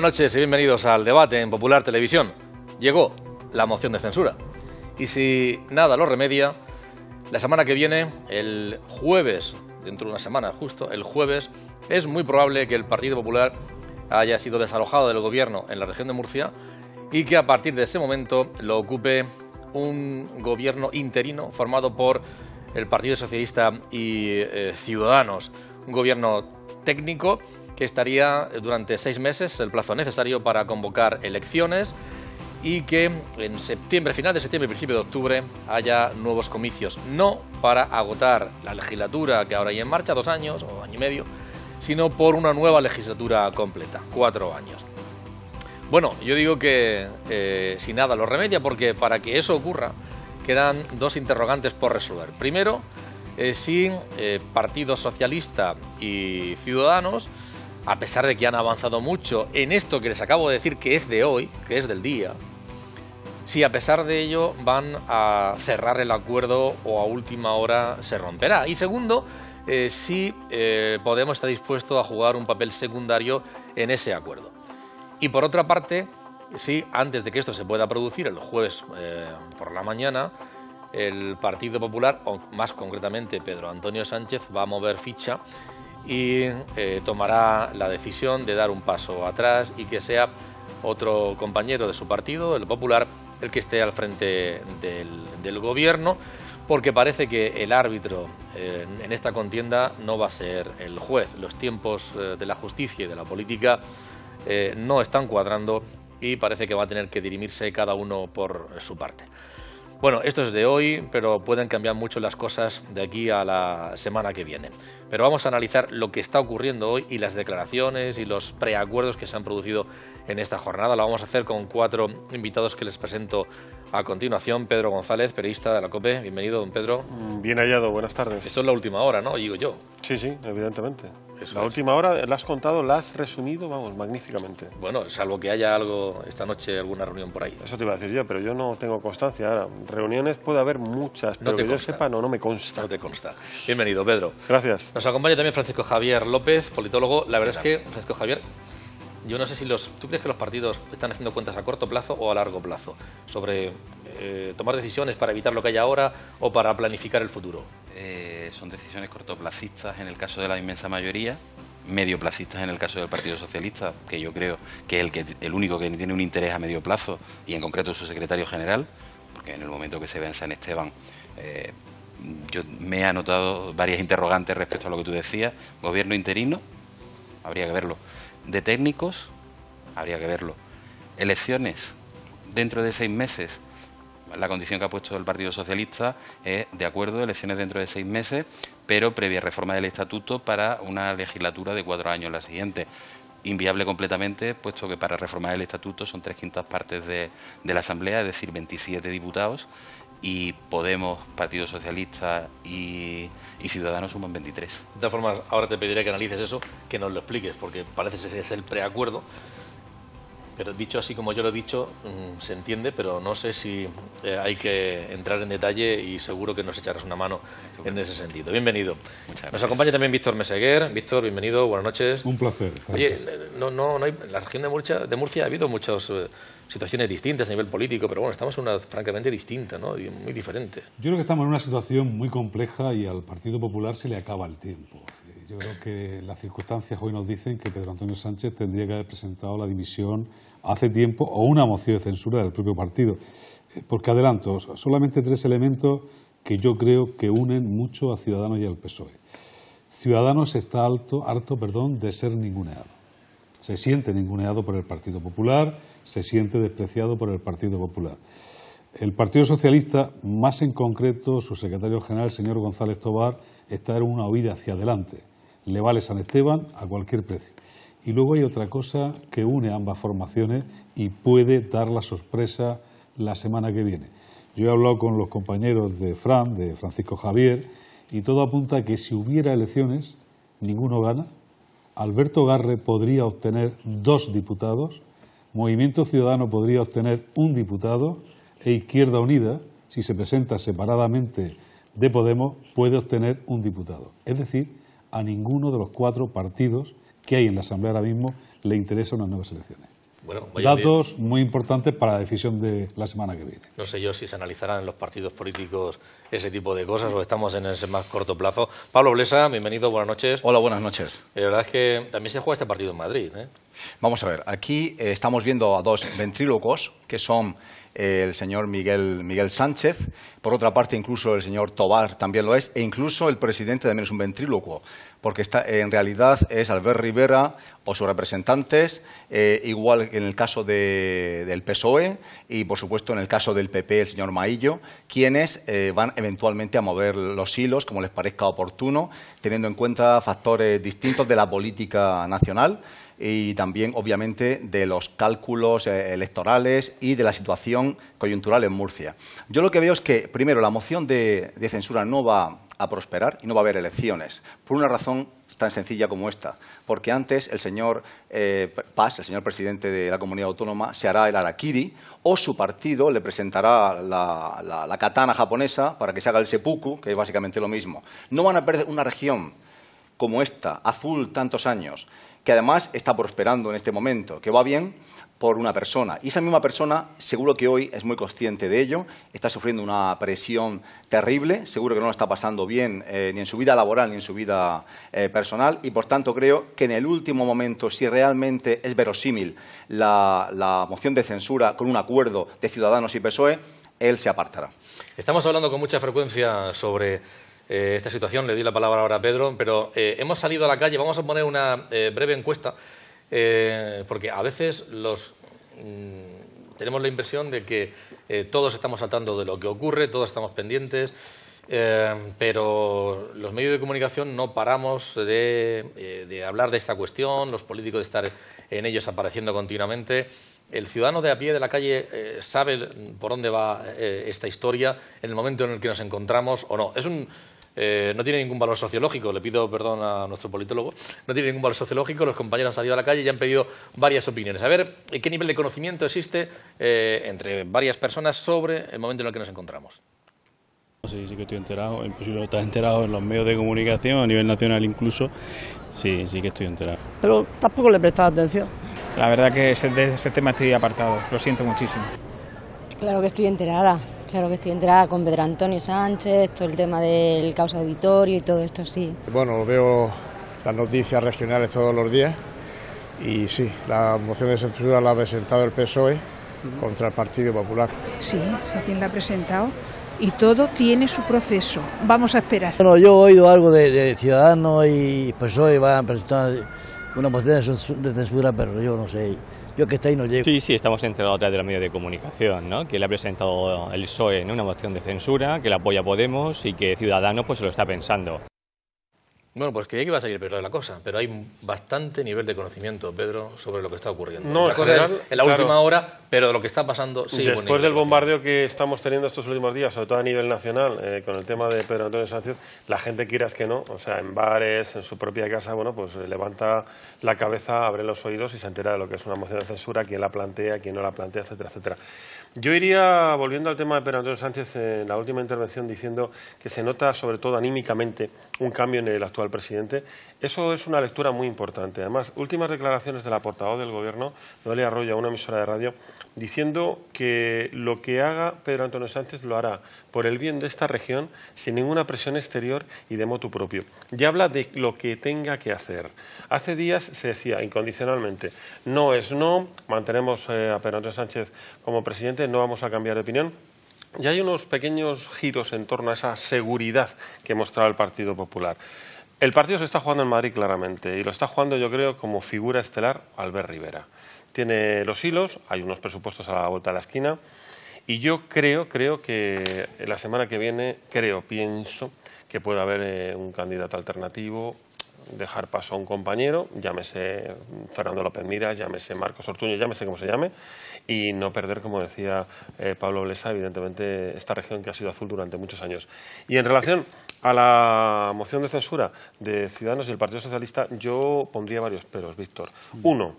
buenas noches y bienvenidos al debate en Popular Televisión. Llegó la moción de censura. Y si nada lo remedia, la semana que viene, el jueves, dentro de una semana justo, el jueves, es muy probable que el Partido Popular haya sido desalojado del gobierno en la región de Murcia y que a partir de ese momento lo ocupe un gobierno interino formado por el Partido Socialista y eh, Ciudadanos. Un gobierno técnico que estaría durante seis meses el plazo necesario para convocar elecciones y que en septiembre, final de septiembre principio de octubre haya nuevos comicios, no para agotar la legislatura que ahora hay en marcha, dos años o año y medio, sino por una nueva legislatura completa, cuatro años. Bueno, yo digo que eh, si nada lo remedia porque para que eso ocurra quedan dos interrogantes por resolver. Primero, eh, si eh, Partido Socialista y Ciudadanos a pesar de que han avanzado mucho en esto que les acabo de decir que es de hoy, que es del día, si a pesar de ello van a cerrar el acuerdo o a última hora se romperá. Y segundo, eh, si eh, Podemos está dispuesto a jugar un papel secundario en ese acuerdo. Y por otra parte, si antes de que esto se pueda producir, el jueves eh, por la mañana, el Partido Popular, o más concretamente Pedro Antonio Sánchez, va a mover ficha y eh, tomará la decisión de dar un paso atrás y que sea otro compañero de su partido, el Popular, el que esté al frente del, gobierno, porque parece que el árbitro eh, en esta contienda no va a ser el juez. Los tiempos eh, de la justicia y de la política no están cuadrando y parece que va a tener que dirimirse cada uno por su parte. Bueno, esto es de hoy, pero pueden cambiar mucho las cosas de aquí a la semana que viene. Pero vamos a analizar lo que está ocurriendo hoy y las declaraciones y los preacuerdos que se han producido en esta jornada. Lo vamos a hacer con cuatro invitados que les presento a continuación. Pedro González, periodista de la COPE. Bienvenido, don Pedro. Bien hallado, buenas tardes. Esto es la última hora, ¿no? Digo yo. Sí, sí, evidentemente la última hora la has contado, la has resumido, vamos, magníficamente. Bueno, salvo que haya algo esta noche, alguna reunión por ahí. Eso te iba a decir yo, pero yo no tengo constancia. reuniones puede haber muchas, pero no que yo sepa, no, no me consta. No te consta. Bienvenido, Pedro. Gracias. Nos acompaña también Francisco Javier López, politólogo. La verdad es que, Francisco Javier, yo no sé si los... ¿Tú crees que los partidos están haciendo cuentas a corto plazo o a largo plazo sobre eh, tomar decisiones para evitar lo que hay ahora o para planificar el futuro? Eh, son decisiones cortoplacistas en el caso de la inmensa mayoría, medioplacistas en el caso del Partido Socialista, que yo creo que es el, que, el único que tiene un interés a medio plazo y en concreto su secretario general, porque en el momento que se ve en San Esteban... Eh, yo me he anotado varias interrogantes respecto a lo que tú decías. Gobierno interino, habría que verlo de técnicos, habría que verlo. Elecciones dentro de seis meses. La condición que ha puesto el Partido Socialista es, de acuerdo, elecciones dentro de seis meses, pero previa reforma del estatuto para una legislatura de cuatro años la siguiente. Inviable completamente, puesto que para reformar el estatuto son tres quintas partes de, de la Asamblea, es decir, 27 diputados, y Podemos, Partido Socialista y, Ciudadanos suman 23. De todas formas, ahora te pediré que analices eso, que nos lo expliques, porque parece que ese es el preacuerdo. Pero dicho así como yo lo he dicho, mm, se entiende, pero no sé si eh, hay que entrar en detalle y seguro que nos echarás una mano en ese sentido. Bienvenido. Nos acompaña también Víctor Meseguer. Víctor, bienvenido, buenas noches. Un placer. Oye, eh, no, no, no hay, en la región de de Murcia ha habido muchos eh, situaciones distintas a nivel político, pero bueno, estamos en una francamente distinta, ¿no? muy diferente. Yo creo que estamos en una situación muy compleja y al Partido Popular se le acaba el tiempo. Yo creo que las circunstancias hoy nos dicen que Pedro Antonio Sánchez tendría que haber presentado la dimisión hace tiempo o una moción de censura del propio partido. Eh, porque adelanto, solamente tres elementos que yo creo que unen mucho a Ciudadanos y al PSOE. Ciudadanos está alto, harto perdón, de ser ninguneado se siente ninguneado por el Partido Popular, se siente despreciado por el Partido Popular. El Partido Socialista, más en concreto su secretario general, el señor González Tobar, está en una huida hacia adelante. Le vale San Esteban a cualquier precio. Y luego hay otra cosa que une ambas formaciones y puede dar la sorpresa la semana que viene. Yo he hablado con los compañeros de Fran, de Francisco Javier, y todo apunta a que si hubiera elecciones, ninguno gana, Alberto Garre podría obtener dos diputados, Movimiento Ciudadano podría obtener un diputado e Izquierda Unida, si se presenta separadamente de Podemos, puede obtener un diputado. Es decir, a ninguno de los cuatro partidos que hay en la Asamblea ahora mismo le interesa unas nuevas elecciones datos muy importantes para la decisión de la semana que viene. No sé yo si se analizarán en los partidos políticos ese tipo de cosas o estamos en ese más corto plazo. Pablo Blesa, bienvenido, buenas noches. Hola, buenas noches. Eh, la verdad es que también se juega este partido en Madrid. ¿eh? Vamos a ver, aquí eh, estamos viendo a dos ventrílocos, que son el señor Miguel, Miguel Sánchez, por otra parte incluso el señor Tobar también lo es, e incluso el presidente también es un ventríloco, porque está, en realidad es Albert Rivera o sus representantes, eh, igual que en el caso del PSOE y, por supuesto, en el caso del PP, el señor Maillo, quienes eh, van eventualmente a mover los hilos como les parezca oportuno, teniendo en cuenta factores distintos de la política nacional y también, obviamente, de los cálculos eh, electorales y de la situación coyuntural en Murcia. Yo lo que veo es que, primero, la moción de, censura no va a prosperar y no va a haber elecciones, por una razón tan sencilla como esta, porque antes el señor eh, Paz, el señor presidente de la comunidad autónoma, se hará el arakiri o su partido le presentará la, la, katana japonesa para que se haga el seppuku, que es básicamente lo mismo. No van a perder una región como esta, azul tantos años, que además está prosperando en este momento, que va bien por una persona. Y esa misma persona, seguro que hoy es muy consciente de ello, está sufriendo una presión terrible, seguro que no lo está pasando bien eh, ni en su vida laboral ni en su vida eh, personal, y por tanto creo que en el último momento, si realmente es verosímil la moción de censura con un acuerdo de Ciudadanos y PSOE, él se apartará. Estamos hablando con mucha frecuencia sobre eh, esta situación. Le di la palabra ahora a Pedro, pero eh, hemos salido a la calle. Vamos a poner una eh, breve encuesta, porque a veces los, mm, tenemos la impresión de que todos estamos saltando de lo que ocurre, todos estamos pendientes. pero los medios de comunicación no paramos de, hablar de esta cuestión, los políticos de estar en ellos apareciendo continuamente. El ciudadano de a pie de la calle sabe por dónde va esta historia en el momento en el que nos encontramos o no. Es un, eh, no tiene ningún valor sociológico, le pido perdón a nuestro politólogo, no tiene ningún valor sociológico, los compañeros han salido a la calle y han pedido varias opiniones. A ver, ¿qué nivel de conocimiento existe eh, entre varias personas sobre el momento en el que nos encontramos? Sí, sí que estoy enterado, imposible estás enterado en los medios de comunicación, a nivel nacional incluso, sí, sí que estoy enterado. Pero tampoco le he prestado atención. La verdad que de ese tema estoy apartado, lo siento muchísimo. Claro que estoy enterada, Claro que sí, entrada con Pedro Antonio Sánchez, todo el tema del causa auditorio y todo esto, sí. Bueno, veo las noticias regionales todos los días y sí, la moción de censura la ha presentado el PSOE contra el Partido Popular. Sí, sí, la ha presentado y todo tiene su proceso. Vamos a esperar. Bueno, yo he oído algo de, de Ciudadanos y PSOE van a presentar una moción de censura, pero yo no sé está Sí, sí, estamos enterados a través de los medios de comunicación, Que le ha presentado el PSOE en una moción de censura, que la apoya Podemos y que Ciudadanos pues se lo está pensando. Bueno, pues creía que iba a seguir de la cosa, pero hay bastante nivel de conocimiento, Pedro, sobre lo que está ocurriendo. No, la cosa es en la última hora, pero de lo que está pasando sí. Después del bombardeo que estamos teniendo estos últimos días, sobre todo a nivel nacional, eh, con el tema de Pedro Antonio Sánchez, la gente quieras que no, o sea, en bares, en su propia casa, bueno, pues eh, levanta la cabeza, abre los oídos y se entera de lo que es una moción de censura, quién la plantea, quién no la plantea, etcétera, etcétera. Yo iría, volviendo al tema de Pedro Sánchez, en la última intervención diciendo que se nota, sobre todo anímicamente, un cambio en el actual presidente. Eso es una lectura muy importante. Además, últimas declaraciones de la portavoz del Gobierno, Noelia Arroyo, a una emisora de radio, diciendo que lo que haga Pedro Antonio Sánchez lo hará por el bien de esta región, sin ninguna presión exterior y de moto propio. Y habla de lo que tenga que hacer. Hace días se decía incondicionalmente, no es no, mantenemos eh, a Pedro Antonio Sánchez como presidente, no vamos a cambiar de opinión. Y hay unos pequeños giros en torno a esa seguridad que mostraba el Partido Popular. El partido se está jugando en Madrid claramente y lo está jugando yo creo como figura estelar Albert Rivera tiene los hilos, hay unos presupuestos a la vuelta de la esquina y yo creo, creo que la semana que viene, creo, pienso que puede haber eh, un candidato alternativo, dejar paso a un compañero, llámese Fernando López Mira, llámese Marcos Ortuño, llámese como se llame, y no perder, como decía eh, Pablo Blesa, evidentemente esta región que ha sido azul durante muchos años. Y en relación a la moción de censura de Ciudadanos y el Partido Socialista, yo pondría varios peros, Víctor. Mm. Uno,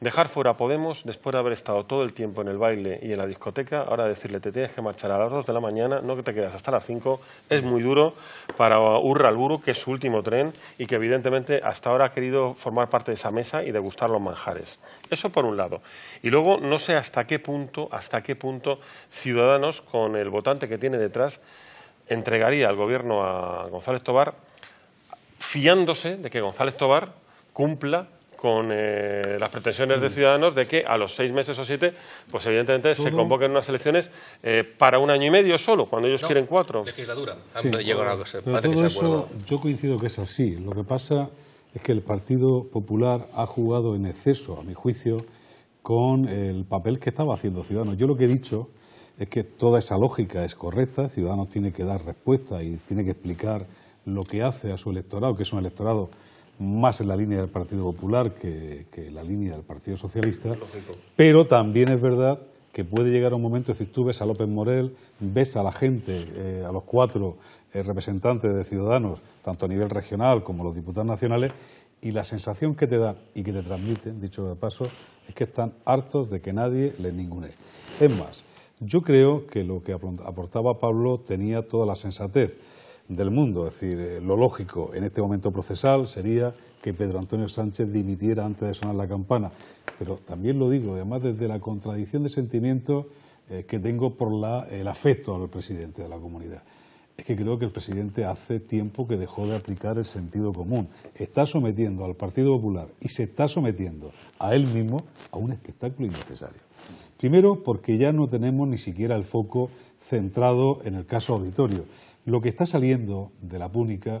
Dejar fuera Podemos, después de haber estado todo el tiempo en el baile y en la discoteca, ahora decirle te tienes que marchar a las 2 de la mañana, no que te quedas hasta las 5, es muy duro para Urralburu, que es su último tren y que evidentemente hasta ahora ha querido formar parte de esa mesa y degustar los manjares. Eso por un lado. Y luego no sé hasta qué punto, hasta qué punto Ciudadanos, con el votante que tiene detrás, entregaría al gobierno a González Tobar, fiándose de que González Tobar cumpla con eh, las pretensiones de Ciudadanos de que a los seis meses o siete, pues evidentemente se convoquen unas elecciones eh, para un año y medio solo, cuando ellos quieren cuatro. Legislatura. yo coincido que es así. Lo que pasa es que el Partido Popular ha jugado en exceso, a mi juicio, con el papel que estaba haciendo Ciudadanos. Yo lo que he dicho es que toda esa lógica es correcta. Ciudadanos tiene que dar respuesta y tiene que explicar lo que hace a su electorado, que es un electorado más en la línea del Partido Popular que, en la línea del Partido Socialista, pero también es verdad que puede llegar un momento, es decir, tú ves a López Morel, ves a la gente, eh, a los cuatro eh, representantes de Ciudadanos, tanto a nivel regional como los diputados nacionales, y la sensación que te dan y que te transmiten, dicho de paso, es que están hartos de que nadie les ningune. Es más, yo creo que lo que aportaba Pablo tenía toda la sensatez del mundo. Es decir, eh, lo lógico en este momento procesal sería que Pedro Antonio Sánchez dimitiera antes de sonar la campana. Pero también lo digo, además desde la contradicción de sentimientos eh, que tengo por el afecto al presidente de la comunidad. Es que creo que el presidente hace tiempo que dejó de aplicar el sentido común. Está sometiendo al Partido Popular y se está sometiendo a él mismo a un espectáculo innecesario. Primero, porque ya no tenemos ni siquiera el foco centrado en el caso auditorio. Lo que está saliendo de la púnica,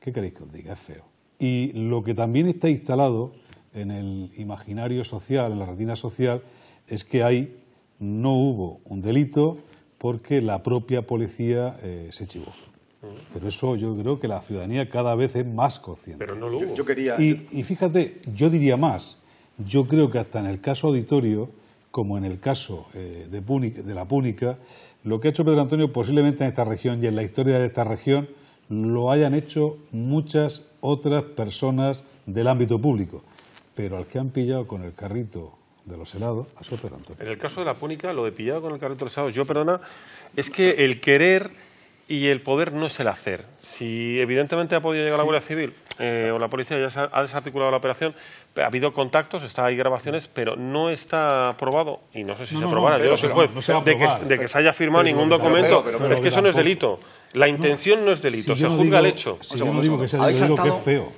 ¿qué queréis que os diga? Es feo. Y lo que también está instalado en el imaginario social, en la retina social, es que ahí no hubo un delito porque la propia policía eh, se chivó. Pero eso yo creo que la ciudadanía cada vez es más consciente. Pero no lo Yo quería... y, y, fíjate, yo diría más. Yo creo que hasta en el caso auditorio como en el caso eh, de, de, la Púnica, lo que ha hecho Pedro Antonio posiblemente en esta región y en la historia de esta región lo hayan hecho muchas otras personas del ámbito público, pero al que han pillado con el carrito de los helados ha sido Pedro Antonio. En el caso de la Púnica, lo de pillado con el carrito de los helados, yo perdona, es que el querer y el poder no es el hacer. Si evidentemente ha podido llegar la Guardia Civil eh, o la policía ya ha desarticulado la operación, ha habido contactos, está, hay grabaciones, pero no está aprobado, y no sé si se aprobará, yo no sé, de, que, se haya firmado ningún documento. Pero, es que eso no es delito. La intención no es delito, se juzga el hecho.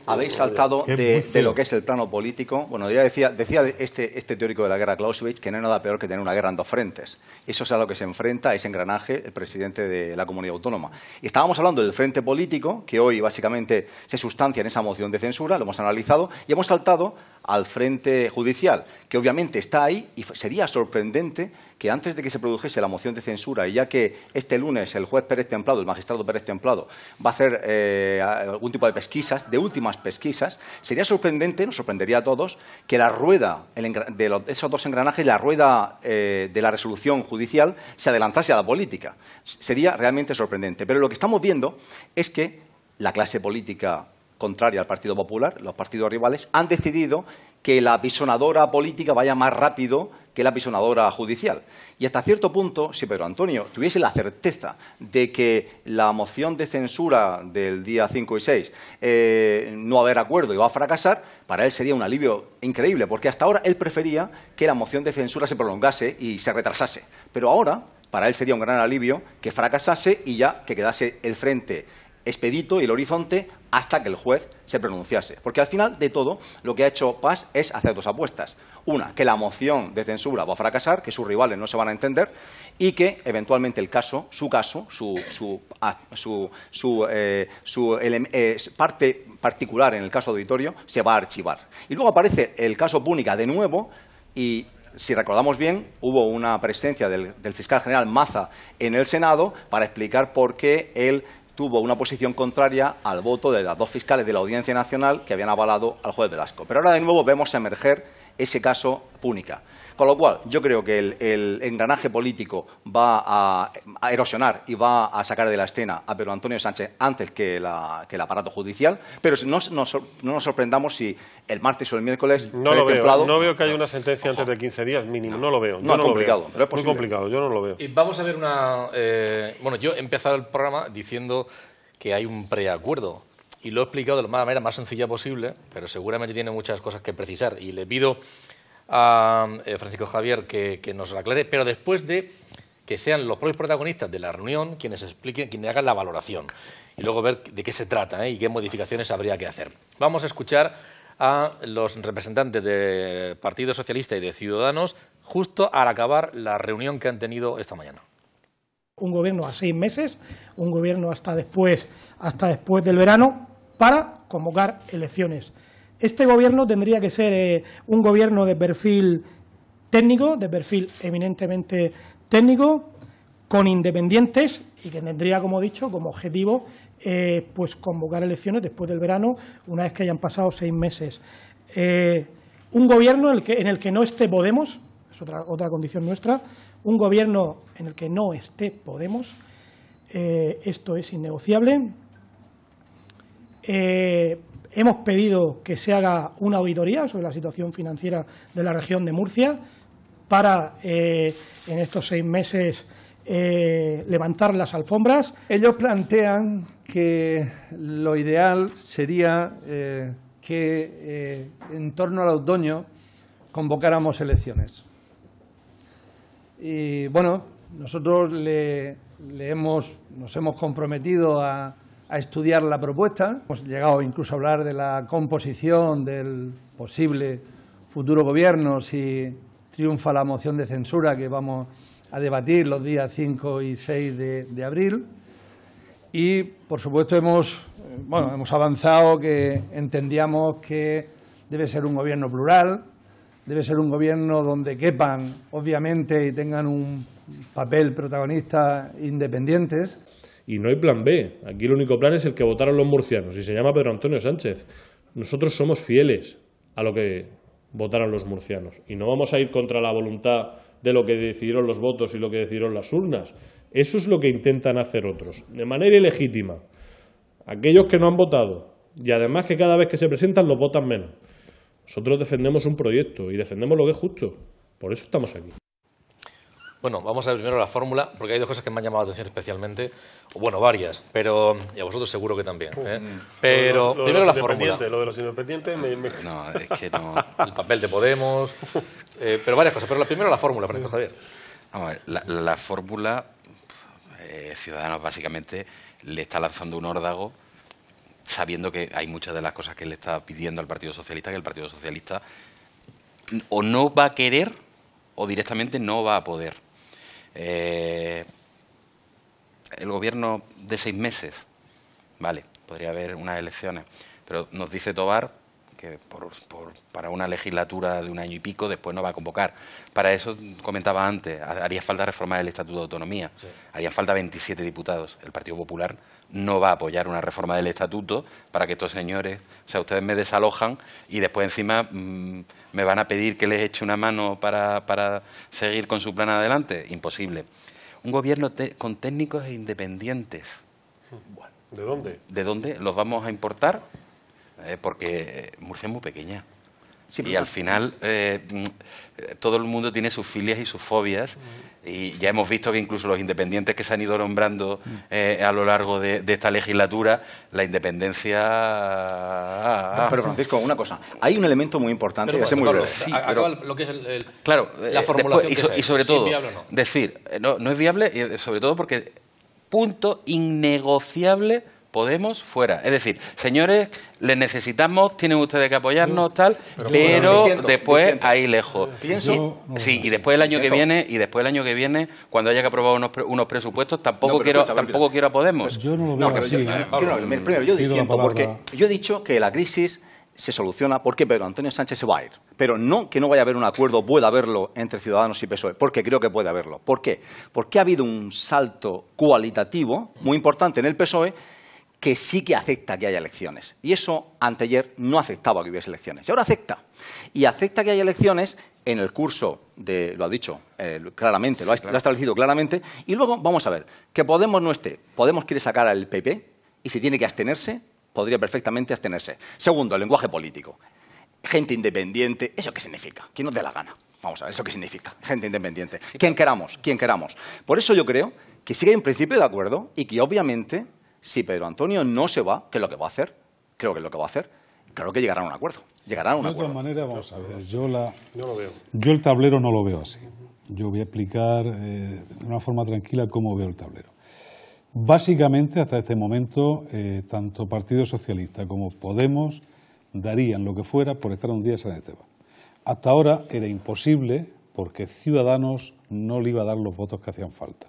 habéis saltado, de, lo que es el plano político. Bueno, ya decía, decía este, este teórico de la guerra Clausewitz que no hay nada peor que tener una guerra en dos frentes. Eso es a lo que se enfrenta, ese engranaje, el presidente de la comunidad autónoma. Y estábamos hablando del frente político, que hoy básicamente se sustancia en esa moción de censura, lo hemos analizado, y hemos saltado al frente judicial, que obviamente está ahí y sería sorprendente que antes de que se produjese la moción de censura, y ya que este lunes el juez Pérez Templado, el magistrado Pérez Templado, va a hacer eh, algún tipo de pesquisas, de últimas pesquisas, sería sorprendente, nos sorprendería a todos, que la rueda de esos dos engranajes, la rueda eh, de la resolución judicial, se adelantase a la política. Sería realmente sorprendente. Pero lo que estamos viendo es que la clase política contraria al Partido Popular, los partidos rivales, han decidido que la apisonadora política vaya más rápido que la apisonadora judicial. Y hasta cierto punto, si Pedro Antonio tuviese la certeza de que la moción de censura del día 5 y 6 eh, no haber acuerdo y va a fracasar, para él sería un alivio increíble, porque hasta ahora él prefería que la moción de censura se prolongase y se retrasase. Pero ahora, para él sería un gran alivio que fracasase y ya que quedase el frente expedito y el horizonte hasta que el juez se pronunciase. Porque al final de todo, lo que ha hecho Paz es hacer dos apuestas. Una, que la moción de censura va a fracasar, que sus rivales no se van a entender y que eventualmente el caso, su caso, su, su, ah, su, su eh, eh, parte particular en el caso auditorio, se va a archivar. Y luego aparece el caso Púnica de nuevo y si recordamos bien, hubo una presencia del, del, fiscal general Maza en el Senado para explicar por qué el tuvo una posición contraria al voto de las dos fiscales de la Audiencia Nacional que habían avalado al juez Velasco. Pero ahora de nuevo vemos emerger ese caso Púnica. Con lo cual, yo creo que el, engranaje político va a, erosionar y va a sacar de la escena a Pedro Antonio Sánchez antes que, el aparato judicial, pero no, nos sorprendamos si el martes o el miércoles... No lo veo, ¿eh? no veo que haya una sentencia antes de 15 días mínimo, no, lo veo. No, es complicado, Muy complicado, yo no lo veo. Y vamos a ver una... Eh, bueno, yo he empezado el programa diciendo que hay un preacuerdo y lo he explicado de la manera más sencilla posible, pero seguramente tiene muchas cosas que precisar. Y le pido a eh, Francisco Javier que, nos lo aclare, pero después de que sean los propios protagonistas de la reunión quienes expliquen, quienes hagan la valoración y luego ver de qué se trata ¿eh? y qué modificaciones habría que hacer. Vamos a escuchar a los representantes del Partido Socialista y de Ciudadanos justo al acabar la reunión que han tenido esta mañana un gobierno a seis meses, un gobierno hasta después, hasta después del verano, para convocar elecciones. Este gobierno tendría que ser eh, un gobierno de perfil técnico, de perfil eminentemente técnico, con independientes y que tendría, como he dicho, como objetivo eh, pues convocar elecciones después del verano, una vez que hayan pasado seis meses. Eh, un gobierno en el, que, no esté Podemos, es otra, otra condición nuestra, un gobierno en el que no esté Podemos, esto es innegociable. Eh, hemos pedido que se haga una auditoría sobre la situación financiera de la región de Murcia para eh, en estos seis meses eh, levantar las alfombras. Ellos plantean que lo ideal sería que en torno al otoño convocáramos elecciones. Y bueno, nosotros le hemos, nos hemos comprometido a, a estudiar la propuesta. Hemos llegado incluso a hablar de la composición del posible futuro gobierno si triunfa la moción de censura que vamos a debatir los días 5 y 6 de, de abril. Y, por supuesto, hemos, bueno, hemos avanzado que entendíamos que debe ser un gobierno plural, debe ser un gobierno donde quepan, obviamente, y tengan un papel protagonista independientes y no hay plan B. Aquí el único plan es el que votaron los murcianos y se llama Pedro Antonio Sánchez. Nosotros somos fieles a lo que votaron los murcianos y no vamos a ir contra la voluntad de lo que decidieron los votos y lo que decidieron las urnas. Eso es lo que intentan hacer otros, de manera ilegítima. Aquellos que no han votado y además que cada vez que se presentan los votan menos. Nosotros defendemos un proyecto y defendemos lo que es justo. Por eso estamos aquí. Bueno, vamos a ver primero la fórmula, porque hay dos cosas que me han llamado la atención especialmente, bueno, varias, pero y a vosotros seguro que también. Uh, ¿eh? mm. Pero primero la fórmula. Lo de los independientes me, No, es que no... El papel de Podemos, eh, pero varias cosas. Pero la, primero la fórmula, Francisco Javier. Vamos a ver, la, fórmula, eh, Ciudadanos básicamente le está lanzando un órdago sabiendo que hay muchas de las cosas que le está pidiendo al Partido Socialista, que el Partido Socialista o no va a querer o directamente no va a poder. Eh, el gobierno de seis meses, vale, podría haber unas elecciones, pero nos dice Tobar que por, para una legislatura de un año y pico después no va a convocar. Para eso, comentaba antes, haría falta reformar el Estatuto de Autonomía. haría Harían falta 27 diputados. El Partido Popular no va a apoyar una reforma del Estatuto para que estos señores, o sea, ustedes me desalojan y después encima mm, me van a pedir que les eche una mano para, seguir con su plan adelante. Imposible. Un gobierno con técnicos e independientes. ¿De dónde? ¿De dónde? ¿Los vamos a importar? Eh, porque Murcia es muy pequeña. y al final eh, mm, todo el mundo tiene sus filias y sus fobias. Y ya hemos visto que incluso los independientes que se han ido nombrando eh, a lo largo de, esta legislatura, la independencia. pero Francisco, una cosa. Hay un elemento muy importante que muy claro, la formulación. y, sobre todo, decir, no, no es viable, sobre todo porque punto innegociable Podemos fuera. Es decir, señores, les necesitamos, tienen ustedes que apoyarnos, tal, pero, después ahí lejos. Y, sí, y después el año que viene, y después el año que viene, cuando haya que aprobar unos, unos presupuestos, tampoco quiero, tampoco quiero a Podemos. yo no lo veo primero, yo ¿eh? porque yo he dicho que la crisis se soluciona ¿Por porque Pedro Antonio Sánchez se va a ir. Pero no que no vaya a haber un acuerdo, pueda haberlo entre Ciudadanos y PSOE, porque creo que puede haberlo. ¿Por qué? Porque ha habido un salto cualitativo muy importante en el PSOE que sí que acepta que haya elecciones. Y eso anteayer no aceptaba que hubiese elecciones. Y ahora acepta. Y acepta que haya elecciones en el curso de, lo ha dicho eh, claramente, lo ha, establecido claramente. Y luego vamos a ver, que Podemos no esté. Podemos quiere sacar al PP y si tiene que abstenerse, podría perfectamente abstenerse. Segundo, el lenguaje político. Gente independiente, ¿eso qué significa? ¿Quién nos dé la gana. Vamos a ver, ¿eso qué significa? Gente independiente. Quien queramos, quien queramos. Por eso yo creo que hay en principio de acuerdo y que obviamente si Pedro Antonio no se va, que es lo que va a hacer, creo que es lo que va a hacer, Creo que llegará a un acuerdo. a de acuerdo. manera, vamos a ver, yo, la, lo veo. yo el tablero no lo veo así. Yo voy a explicar eh, de una forma tranquila cómo veo el tablero. Básicamente, hasta este momento, eh, tanto Partido Socialista como Podemos darían lo que fuera por estar un día en San Esteban. Hasta ahora era imposible porque Ciudadanos no le iba a dar los votos que hacían falta.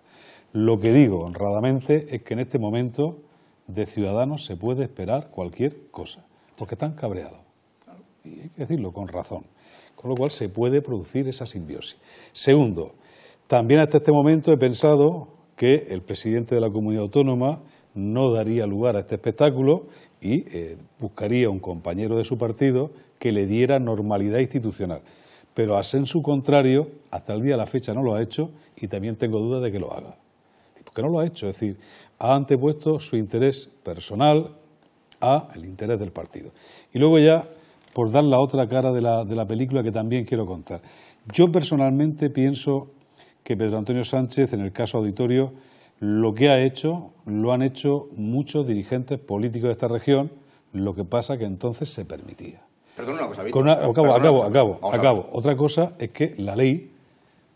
Lo que digo honradamente es que en este momento de Ciudadanos se puede esperar cualquier cosa, porque están cabreados. Y hay que decirlo con razón. Con lo cual se puede producir esa simbiosis. Segundo, también hasta este momento he pensado que el presidente de la comunidad autónoma no daría lugar a este espectáculo y eh, buscaría un compañero de su partido que le diera normalidad institucional. Pero a su contrario, hasta el día de la fecha no lo ha hecho y también tengo dudas de que lo haga que no lo ha hecho, es decir, ha antepuesto su interés personal a el interés del partido. Y luego ya, por dar la otra cara de la, película que también quiero contar. Yo personalmente pienso que Pedro Antonio Sánchez, en el caso auditorio, lo que ha hecho lo han hecho muchos dirigentes políticos de esta región, lo que pasa que entonces se permitía. Perdón una cosa, acabo, acabo, acabo. Otra cosa es que la ley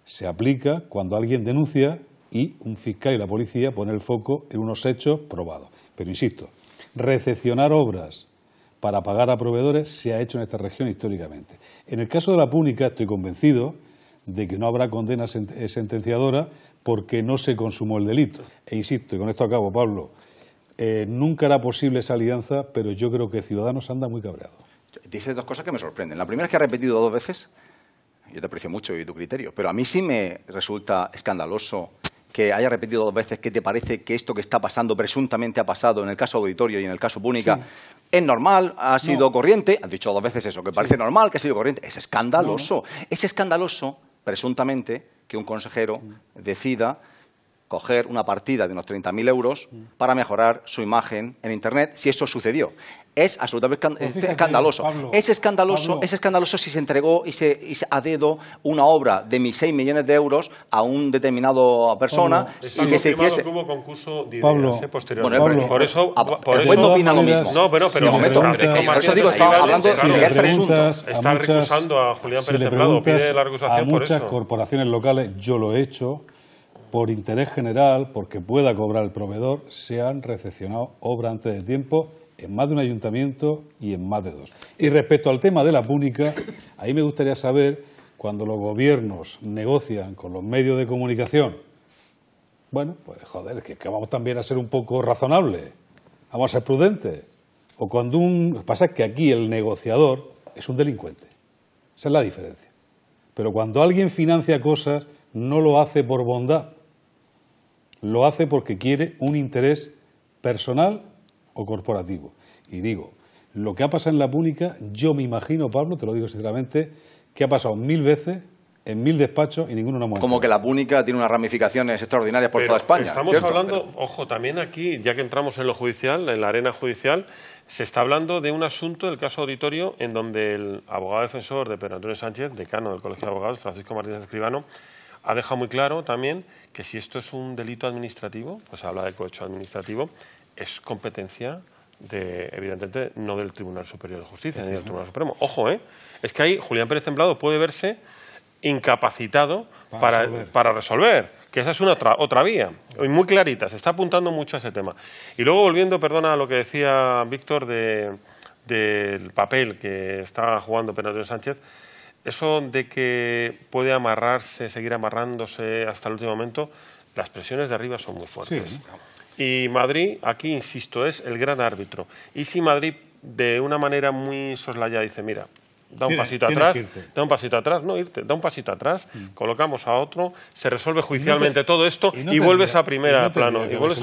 se aplica cuando alguien denuncia y un fiscal y la policía ponen el foco en unos hechos probados. Pero insisto, recepcionar obras para pagar a proveedores se ha hecho en esta región históricamente. En el caso de la púnica estoy convencido de que no habrá condena eh, sentenciadora porque no se consumó el delito. E insisto, y con esto acabo, Pablo, eh, nunca era posible esa alianza, pero yo creo que Ciudadanos anda muy cabreado. Dices dos cosas que me sorprenden. La primera es que ha repetido dos veces, yo te aprecio mucho y tu criterio, pero a mí sí me resulta escandaloso que haya repetido dos veces que te parece que esto que está pasando presuntamente ha pasado en el caso Auditorio y en el caso Púnica es normal, ha sido corriente. ha dicho dos veces eso, que parece normal, que ha sido corriente. Es escandaloso. Es escandaloso, presuntamente, que un consejero decida coger una partida de unos 30.000 euros mm. para mejorar su imagen en Internet, si eso sucedió. Es absolutamente pues escandaloso. Pablo, es escandaloso. Es escandaloso si se entregó y se, y se, a dedo una obra de mis 6 millones de euros a un determinado persona Pablo, y que se hiciese. Que hubo concurso de ideas eh, posteriormente. por eso, a, por eso no opina lo mismo. No, pero, pero, si pero, preguntas, pero eso digo, estaba hablando si de presunto. Está recusando a Julián si Pérez Templado, pide la recusación a muchas por eso. corporaciones locales, yo lo he hecho por interés general, porque pueda cobrar el proveedor, se han recepcionado obras antes de tiempo en más de un ayuntamiento y en más de dos. Y respecto al tema de la púnica, ahí me gustaría saber, cuando los gobiernos negocian con los medios de comunicación, bueno, pues joder, es que vamos también a ser un poco razonables, vamos a ser prudentes. O cuando un... Lo que pasa es que aquí el negociador es un delincuente. Esa es la diferencia. Pero cuando alguien financia cosas, no lo hace por bondad, lo hace porque quiere un interés personal o corporativo. Y digo, lo que ha pasado en la Púnica, yo me imagino, Pablo, te lo digo sinceramente, que ha pasado mil veces en mil despachos y ninguno no muere. Como que la púnica tiene unas ramificaciones extraordinarias por toda España. Estamos hablando, ojo, también aquí, ya que entramos en lo judicial, en la arena judicial, se está hablando de un asunto, del caso auditorio, en donde el abogado defensor de Pedro Antonio Sánchez, decano del Colegio de Abogados, Francisco Martínez Escribano, ha dejado muy claro también que si esto es un delito administrativo, pues habla de cohecho administrativo, es competencia de, evidentemente, no del Tribunal Superior de Justicia, ni del Tribunal Supremo. Ojo, ¿eh? Es que ahí Julián Pérez Templado puede verse incapacitado para, para, resolver. que esa es una otra, vía, muy clarita, se está apuntando mucho a ese tema. Y luego, volviendo, perdona, a lo que decía Víctor del papel que está jugando Pedro Sánchez, eso de que puede amarrarse, seguir amarrándose hasta el último momento, las presiones de arriba son muy fuertes. Y Madrid, aquí insisto, es el gran árbitro. Y si Madrid de una manera muy soslayada dice, mira, da un pasito atrás, da un pasito atrás, no irte, da un pasito atrás, mm. colocamos a otro, se resuelve judicialmente todo esto y, vuelves a primera plano. Y vuelves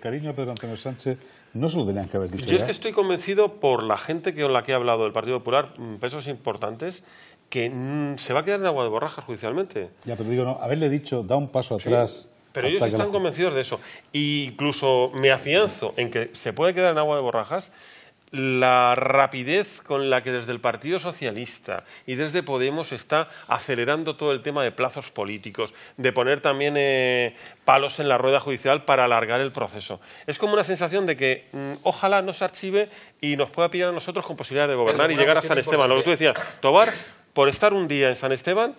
cariño Pedro Sánchez no se lo tenían que haber dicho. Yo es que estoy convencido por la gente con la que he hablado del Partido Popular, mm, pesos importantes, que mm, se va a quedar en agua de borrajas judicialmente. Ya, pero digo, no, haberle dicho, da un paso atrás. pero ellos están convencidos de eso. E incluso me afianzo en que se puede quedar en agua de borrajas la rapidez con la que desde el Partido Socialista y desde Podemos está acelerando todo el tema de plazos políticos, de poner también eh, palos en la rueda judicial para alargar el proceso. Es como una sensación de que mm, ojalá no se archive y nos pueda pillar a nosotros con posibilidad de gobernar y llegar a San Esteban. Lo que tú decías, Tobar por estar un día en San Esteban,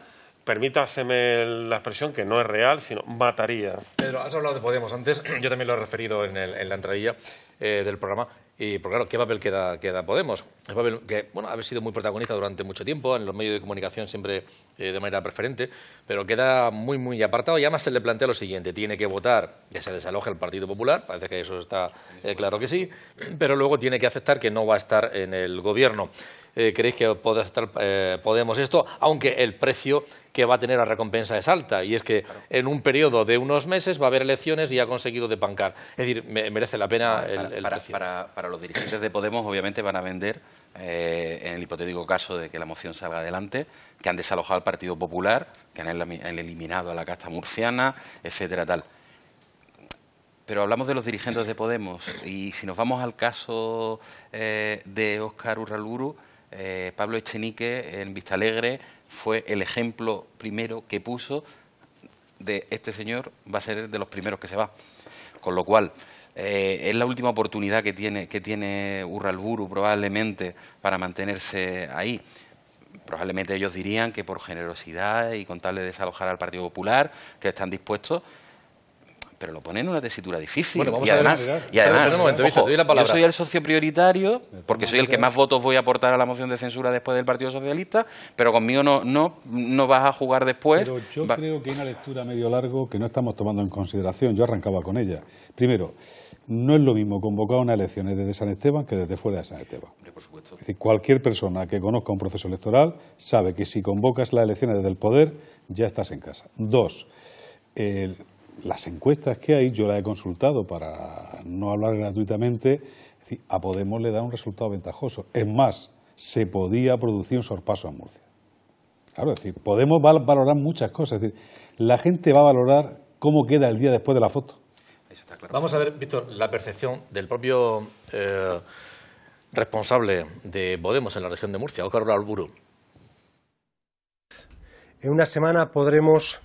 permítaseme la expresión que no es real, sino mataría. Pedro, has hablado de Podemos antes, yo también lo he referido en, la entradilla eh, del programa. Y, por pues claro, ¿qué papel queda, queda Podemos? Es papel que, bueno, ha sido muy protagonista durante mucho tiempo, en los medios de comunicación siempre eh, de manera preferente, pero queda muy, muy apartado. Y además se le plantea lo siguiente, tiene que votar que se desaloje el Partido Popular, parece que eso está eh, claro que sí, pero luego tiene que aceptar que no va a estar en el gobierno. Eh, creéis que podrá aceptar eh, Podemos esto, aunque el precio que va a tener la recompensa es alta. Y es que en un periodo de unos meses va a haber elecciones y ha conseguido depancar. Es decir, merece la pena el, para, precio. Para, los dirigentes de Podemos, obviamente, van a vender, eh, en el hipotético caso de que la moción salga adelante, que han desalojado al Partido Popular, que han, eliminado a la casta murciana, etcétera, tal. Pero hablamos de los dirigentes de Podemos y si nos vamos al caso de Óscar Urraluru, eh, Pablo Echenique en Vistalegre fue el ejemplo primero que puso de este señor va a ser de los primeros que se va. Con lo cual, eh, es la última oportunidad que tiene, que tiene Urralburu probablemente para mantenerse ahí. Probablemente ellos dirían que por generosidad y con tal de desalojar al Partido Popular, que están dispuestos, pero lo ponen en una tesitura difícil. y, además, yo soy el socio prioritario, porque soy el que más votos voy a aportar a la moción de censura después del Partido Socialista, pero conmigo no, no, vas a jugar después. Pero yo creo que hay una lectura medio largo que no estamos tomando en consideración. Yo arrancaba con ella. Primero, no es lo mismo convocar unas elecciones desde San Esteban que desde fuera de San Esteban. Es decir, cualquier persona que conozca un proceso electoral sabe que si convocas las elecciones desde el poder, ya estás en casa. Dos, las encuestas que hay, yo las he consultado para no hablar gratuitamente, a Podemos le da un resultado ventajoso. Es más, se podía producir un sorpaso a Murcia. Claro, es decir, Podemos va a valorar muchas cosas. Es decir, la gente va a valorar cómo queda el día después de la foto. Vamos a ver, Víctor, la percepción del propio eh, responsable de Podemos en la región de Murcia, Óscar Alburu. En una semana podremos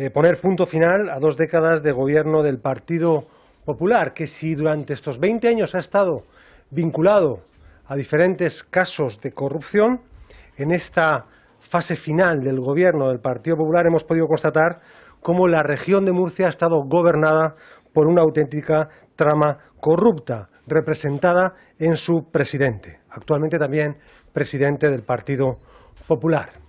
eh, poner punto final a dos décadas de gobierno del Partido Popular, que si durante estos 20 años ha estado vinculado a diferentes casos de corrupción, en esta fase final del gobierno del Partido Popular hemos podido constatar cómo la región de Murcia ha estado gobernada por una auténtica trama corrupta, representada en su presidente, actualmente también presidente del Partido Popular.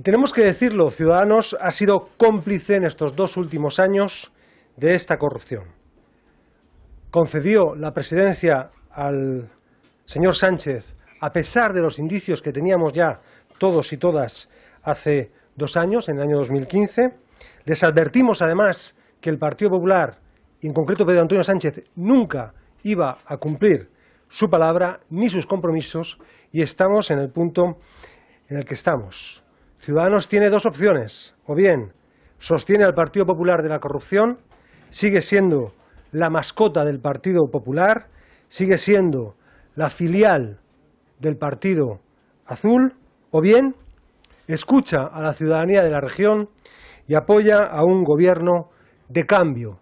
Y tenemos que decirlo, Ciudadanos ha sido cómplice en estos dos últimos años de esta corrupción. Concedió la presidencia al señor Sánchez, a pesar de los indicios que teníamos ya todos y todas hace dos años, en el año 2015. Les advertimos, además, que el Partido Popular, y en concreto Pedro Antonio Sánchez, nunca iba a cumplir su palabra ni sus compromisos, y estamos en el punto en el que estamos. Ciudadanos tiene dos opciones. O bien sostiene al Partido Popular de la corrupción, sigue siendo la mascota del Partido Popular, sigue siendo la filial del Partido Azul, o bien escucha a la ciudadanía de la región y apoya a un gobierno de cambio.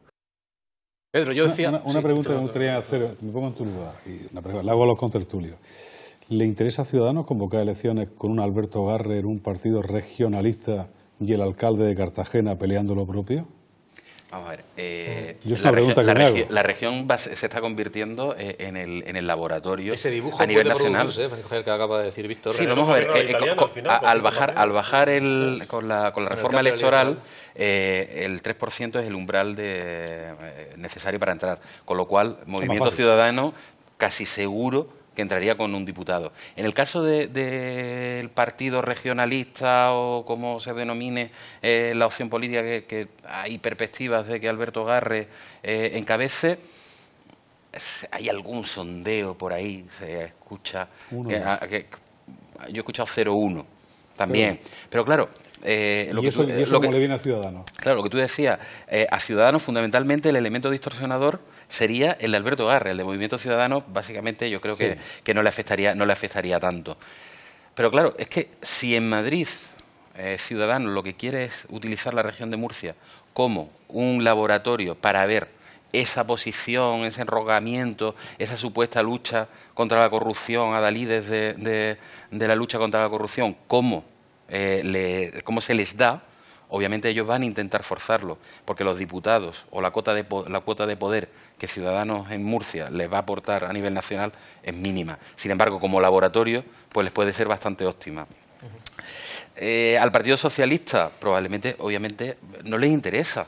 Pedro, yo decía... Una, pregunta que me gustaría hacer, me pongo en tu lugar, y la hago a los contertulios. ¿Le interesa a Ciudadanos convocar elecciones con un Alberto Garrer, un partido regionalista y el alcalde de Cartagena peleando lo propio? Vamos a ver. la, la, región se está convirtiendo eh, en, el, en el, laboratorio Ese dibujo a nivel nacional. Sí, eh, vamos a ver. Eh, al, bajar, al bajar el, con, la, con la reforma electoral, el 3% es el umbral necesario para entrar. Con lo cual, Movimiento Ciudadano casi seguro que entraría con un diputado. En el caso del partido regionalista o como se denomine eh, la opción política que, hay perspectivas de que Alberto Garre eh, encabece, ¿hay algún sondeo por ahí? Se escucha... Ah, yo he escuchado 0-1 también. Pero claro, lo, que tú, le viene a Ciudadanos. Claro, lo que tú decías, eh, a Ciudadanos fundamentalmente el elemento distorsionador sería el de Alberto Garre, el de Movimiento Ciudadano, básicamente yo creo que, no, le afectaría, no le afectaría tanto. Pero claro, es que si en Madrid eh, Ciudadanos lo que quiere es utilizar la región de Murcia como un laboratorio para ver esa posición, ese enrogamiento, esa supuesta lucha contra la corrupción, a de, de, de la lucha contra la corrupción, cómo, eh, cómo se les da, obviamente ellos van a intentar forzarlo, porque los diputados o la cuota de, la cuota de poder que Ciudadanos en Murcia les va a aportar a nivel nacional es mínima. Sin embargo, como laboratorio, pues les puede ser bastante óptima. Eh, al Partido Socialista probablemente, obviamente, no les interesa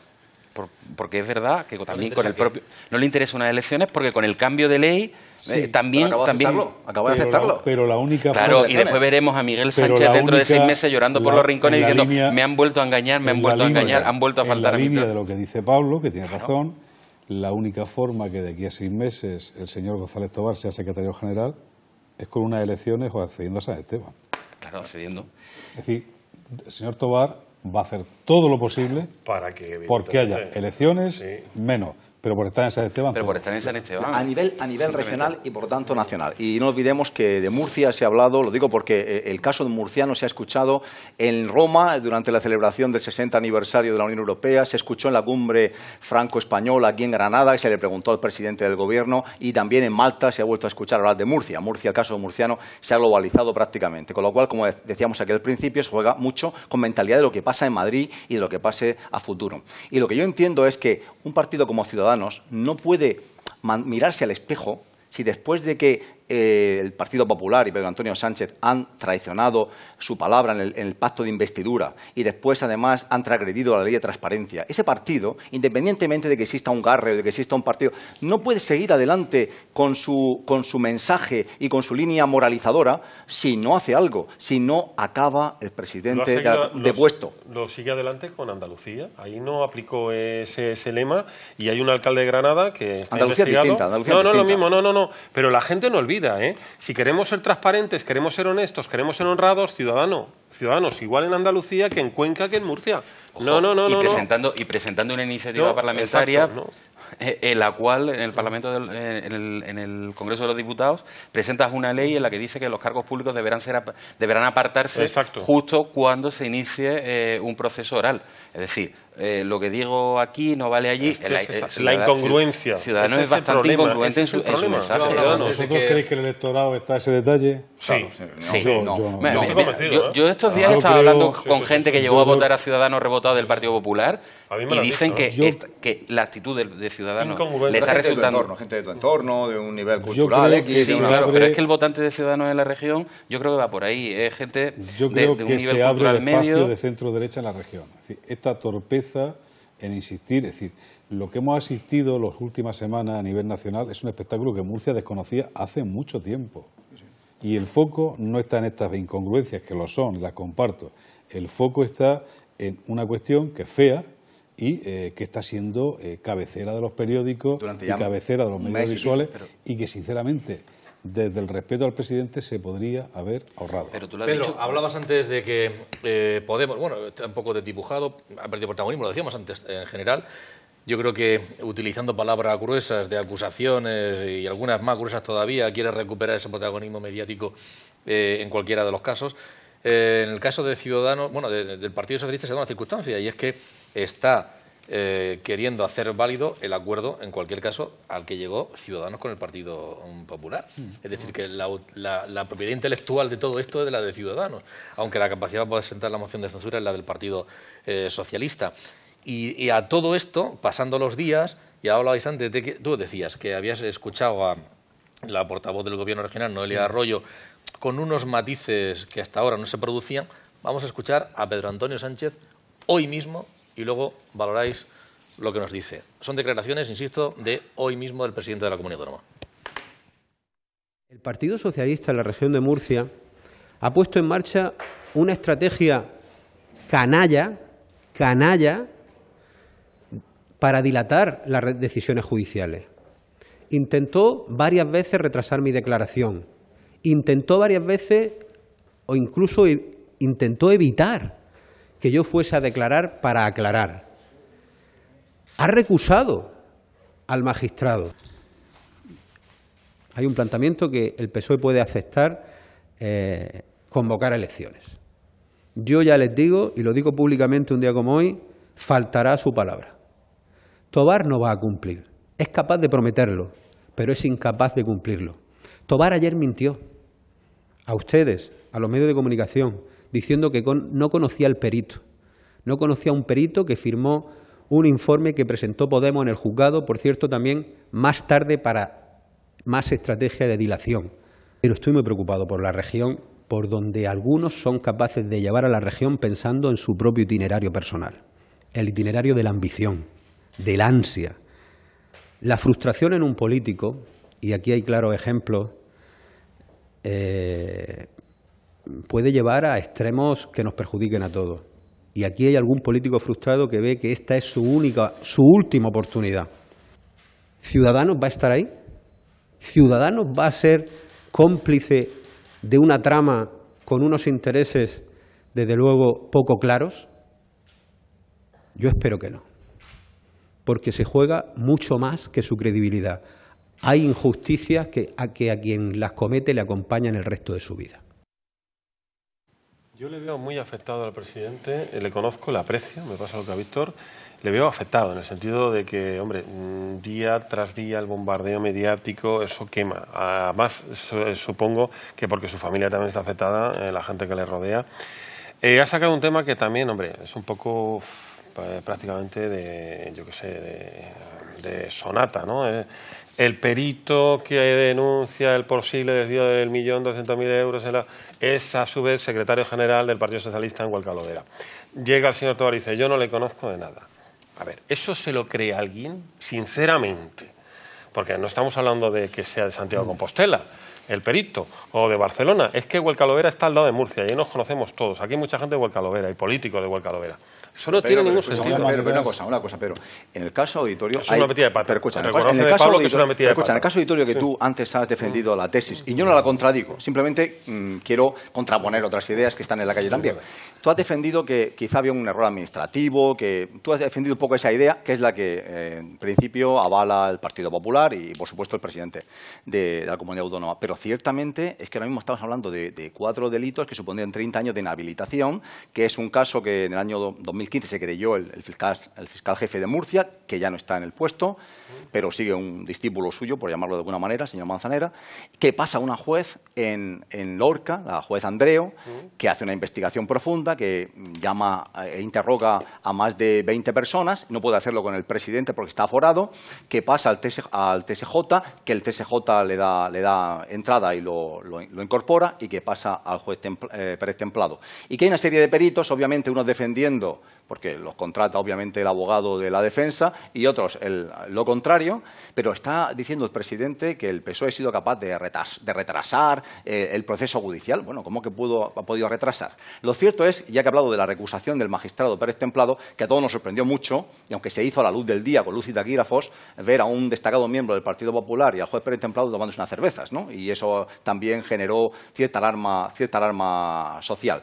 porque es verdad que también con el propio... No le interesan unas elecciones porque con el cambio de ley eh, también... ...acabo de aceptarlo. pero la única... Claro, y después veremos a Miguel Sánchez dentro de seis meses llorando por los rincones diciendo me han vuelto a engañar, me han vuelto a engañar, han vuelto a faltar en la línea de lo que dice Pablo, que tiene razón, la única forma que de aquí a seis meses el señor González Tobar sea secretario general es con unas elecciones o accediendo a San Esteban. Claro, accediendo. Es decir, el señor Tobar va a hacer todo lo posible para que porque haya elecciones menos pero por pues, estar en San Esteban. A nivel, a nivel regional y por tanto nacional. Y no olvidemos que de Murcia se ha hablado, lo digo porque eh, el caso de murciano se ha escuchado en Roma durante la celebración del 60 aniversario de la Unión Europea, se escuchó en la cumbre franco-española aquí en Granada, y se le preguntó al presidente del gobierno, y también en Malta se ha vuelto a escuchar hablar de Murcia. Murcia, el caso de murciano, se ha globalizado prácticamente. Con lo cual, como decíamos aquí al principio, se juega mucho con mentalidad de lo que pasa en Madrid y de lo que pase a futuro. Y lo que yo entiendo es que un partido como Ciudadanos no puede mirarse al espejo si después de que eh, el Partido Popular y Pedro Antonio Sánchez han traicionado su palabra en el, pacto de investidura y después, además, han transgredido la ley de transparencia. Ese partido, independientemente de que exista un garre o de que exista un partido, no puede seguir adelante con su, con su mensaje y con su línea moralizadora si no hace algo, si no acaba el presidente de, depuesto. Lo, sigue adelante con Andalucía. Ahí no aplicó ese, ese lema y hay un alcalde de Granada que está investigado. distinta, no, no, lo mismo, no, no, no. Pero la gente no olvida. ¿eh? Si queremos ser transparentes, queremos ser honestos, queremos ser honrados, ciudadano, ciudadanos, igual en Andalucía que en Cuenca que en Murcia. no, no, no. Y, presentando, y presentando una iniciativa parlamentaria eh, en la cual en el Parlamento, eh, en, el, Congreso de los Diputados, presentas una ley en la que dice que los cargos públicos deberán, ser, deberán apartarse justo cuando se inicie eh, un proceso oral. Es decir, lo que digo aquí no vale allí. la, incongruencia. Ciudadanos es, bastante incongruente en su, mensaje. ¿Vosotros creéis que el electorado está ese detalle? Sí. Yo estos días he estado hablando con gente que llegó a votar a Ciudadanos rebotado del Partido Popular y dicen que, la actitud de, Ciudadanos le está resultando... gente de tu entorno, de un nivel cultural claro, pero es que el votante de Ciudadanos en la región yo creo que va por ahí, es gente de, un que se abre el de centro-derecha en la región. esta torpeza en insistir, es decir, lo que hemos asistido las últimas semanas a nivel nacional es un espectáculo que Murcia desconocía hace mucho tiempo. Y el foco no está en estas incongruencias, que lo son, las comparto. El foco está en una cuestión que es fea, y eh, que está siendo eh, cabecera de los periódicos y cabecera de los medios visuales y, que sinceramente desde el respeto al presidente se podría haber ahorrado. Pero hablabas antes de que eh, Podemos, bueno, está un poco dibujado, ha perdido protagonismo, lo decíamos antes en general. Yo creo que utilizando palabras gruesas de acusaciones y algunas más gruesas todavía, quiere recuperar ese protagonismo mediático en cualquiera de los casos. en el caso de Ciudadanos, bueno, del Partido Socialista se da una circunstancia y es que está eh, queriendo hacer válido el acuerdo, en cualquier caso, al que llegó Ciudadanos con el Partido mm, Popular. Mm. Es decir, que la, propiedad intelectual de todo esto es la de Ciudadanos, aunque la capacidad para presentar la moción de censura es la del Partido eh, Socialista. Y, a todo esto, pasando los días, ya hablabais antes de que tú decías que habías escuchado a la portavoz del gobierno regional, Noelia Arroyo, con unos matices que hasta ahora no se producían. Vamos a escuchar a Pedro Antonio Sánchez hoy mismo y luego valoráis lo que nos dice. Son declaraciones, insisto, de hoy mismo del presidente de la Comunidad Roma. El Partido Socialista en la región de Murcia ha puesto en marcha una estrategia canalla, canalla, para dilatar las decisiones judiciales. Intentó varias veces retrasar mi declaración, intentó varias veces o incluso intentó evitar que yo fuese a declarar para aclarar. Ha recusado al magistrado. Hay un planteamiento que el PSOE puede aceptar eh, convocar elecciones. Yo ya les digo, y lo digo públicamente un día como hoy, faltará su palabra. Tobar no va a cumplir. Es capaz de prometerlo, pero es incapaz de cumplirlo. Tobar ayer mintió a ustedes, a los medios de comunicación, diciendo que no conocía al perito. No conocía a un perito que firmó un informe que presentó Podemos en el juzgado, por cierto, también más tarde para más estrategia de dilación. Pero estoy muy preocupado por la región, por donde algunos son capaces de llevar a la región pensando en su propio itinerario personal, el itinerario de la ambición, del ansia. La frustración en un político, y aquí hay claros ejemplos eh, puede llevar a extremos que nos perjudiquen a todos. Y aquí hay algún político frustrado que ve que esta es su única, su última oportunidad. Ciudadanos va a estar ahí. Ciudadanos va a ser cómplice de una trama con unos intereses, desde luego, poco claros. Yo espero que no, porque se juega mucho más que su credibilidad hay injusticias que a, que a quien las comete le acompañan el resto de su vida. Yo le veo muy afectado al presidente, eh, le conozco, le aprecio, me pasa lo que a Víctor, le veo afectado en el sentido de que, hombre, mm, día tras día el bombardeo mediático, eso quema. Además, eh, supongo que porque su familia también está afectada, eh, la gente que le rodea. ha sacado un tema que también, hombre, es un poco prácticamente de, yo qué sé, de, sonata, ¿no? el perito que denuncia el posible desvío del millón doscientos mil euros es a su vez secretario general del Partido Socialista en Hualcalodera. Llega el señor Tobar y dice, yo no le conozco de nada. A ver, ¿eso se lo cree alguien? Sinceramente. Porque no estamos hablando de que sea de Santiago Compostela el Perito o de Barcelona. Es que Huelcalovera está al lado de Murcia y nos conocemos todos. Aquí hay mucha gente de Huelcalovera y políticos de Huelcalovera. Eso no tiene ningún sentido. una cosa, una cosa, pero en el caso auditorio... Es una metida de pata. Pero escucha, en el, caso, auditorio, que tú antes has defendido la tesis, y yo no la contradigo, simplemente mm, quiero contraponer otras ideas que están en la calle también. Tú has defendido que quizá había un error administrativo, que tú has defendido un poco esa idea, que es la que eh, en principio avala el Partido Popular y, por supuesto, el presidente de, de la Comunidad Autónoma. Pero ciertamente es que ahora mismo estamos hablando de, cuatro delitos que supondrían 30 años de inhabilitación, que es un caso que en el año 2015 se creyó el, fiscal, el fiscal jefe de Murcia, que ya no está en el puesto, pero sigue un discípulo suyo, por llamarlo de alguna manera, señor Manzanera, que pasa a una juez en, Lorca, la juez Andreo, que hace una investigación profunda, que llama eh, e interroga a más de 20 personas, no puede hacerlo con el presidente porque está aforado, que pasa al, TSJ, que el TSJ le da, le da entrada y lo, incorpora y que pasa al juez templ eh, Templado. Y que hay una serie de peritos, obviamente unos defendiendo porque los contrata obviamente el abogado de la defensa y otros lo contrario, pero está diciendo el presidente que el PSOE ha sido capaz de, retrasar eh, el proceso judicial. Bueno, ¿cómo que pudo, ha podido retrasar? Lo cierto es, ya que ha hablado de la recusación del magistrado Pérez Templado, que a todos nos sorprendió mucho, y aunque se hizo a la luz del día con y taquígrafos, ver a un destacado miembro del Partido Popular y al juez Pérez Templado tomándose unas cervezas, ¿no? Y eso también generó cierta alarma, cierta alarma social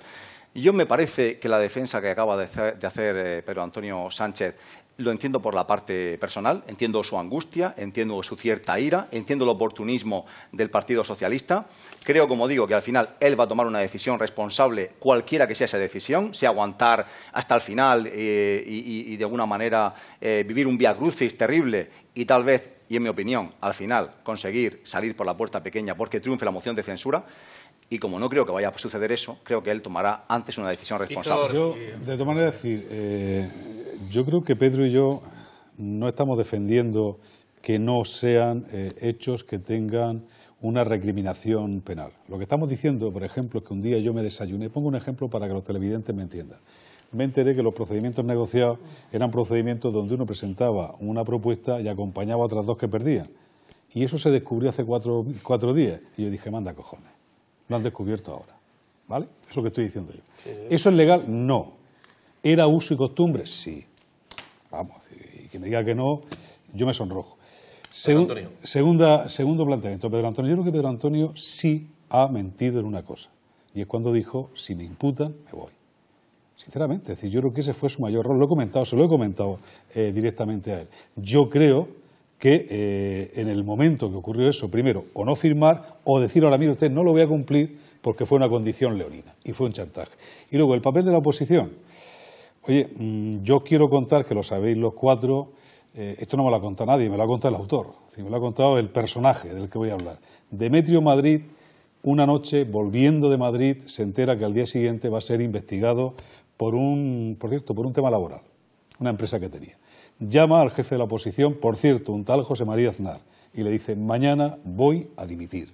yo me parece que la defensa que acaba de hacer, eh, Pedro Antonio Sánchez lo entiendo por la parte personal, entiendo su angustia, entiendo su cierta ira, entiendo el oportunismo del Partido Socialista. Creo, como digo, que al final él va a tomar una decisión responsable, cualquiera que sea esa decisión, sea aguantar hasta el final eh, y, de alguna manera eh, vivir un via crucis terrible y tal vez, y en mi opinión, al final conseguir salir por la puerta pequeña porque triunfe la moción de censura. Y como no creo que vaya a suceder eso, creo que él tomará antes una decisión responsable. Yo, de todas maneras, decir, eh, yo creo que Pedro y yo no estamos defendiendo que no sean eh, hechos que tengan una recriminación penal. Lo que estamos diciendo, por ejemplo, es que un día yo me desayuné, pongo un ejemplo para que los televidentes me entiendan. Me enteré que los procedimientos negociados eran procedimientos donde uno presentaba una propuesta y acompañaba a otras dos que perdían. Y eso se descubrió hace cuatro, cuatro días. Y yo dije, manda cojones lo han descubierto ahora. ¿Vale? Es lo que estoy diciendo yo. ¿Eso es legal? No. ¿Era uso y costumbre? Sí. Vamos, y que me diga que no, yo me sonrojo. segunda, segundo planteamiento, Pedro Antonio. Yo creo que Pedro Antonio sí ha mentido en una cosa, y es cuando dijo, si me imputan, me voy. Sinceramente, es decir, yo creo que ese fue su mayor error. Lo he comentado, se lo he comentado eh, directamente a él. Yo creo que eh, en el momento que ocurrió eso, primero, o no firmar, o decir ahora, mismo, usted, no lo voy a cumplir porque fue una condición leonina y fue un chantaje. Y luego, el papel de la oposición. Oye, mm, yo quiero contar, que lo sabéis los cuatro, eh, esto no me lo ha contado nadie, me lo ha contado el autor, me lo ha contado el personaje del que voy a hablar. Demetrio Madrid, una noche, volviendo de Madrid, se entera que al día siguiente va a ser investigado por un, por cierto, por un tema laboral, una empresa que tenía llama al jefe de la oposición, por cierto, un tal José María Aznar, y le dice, mañana voy a dimitir.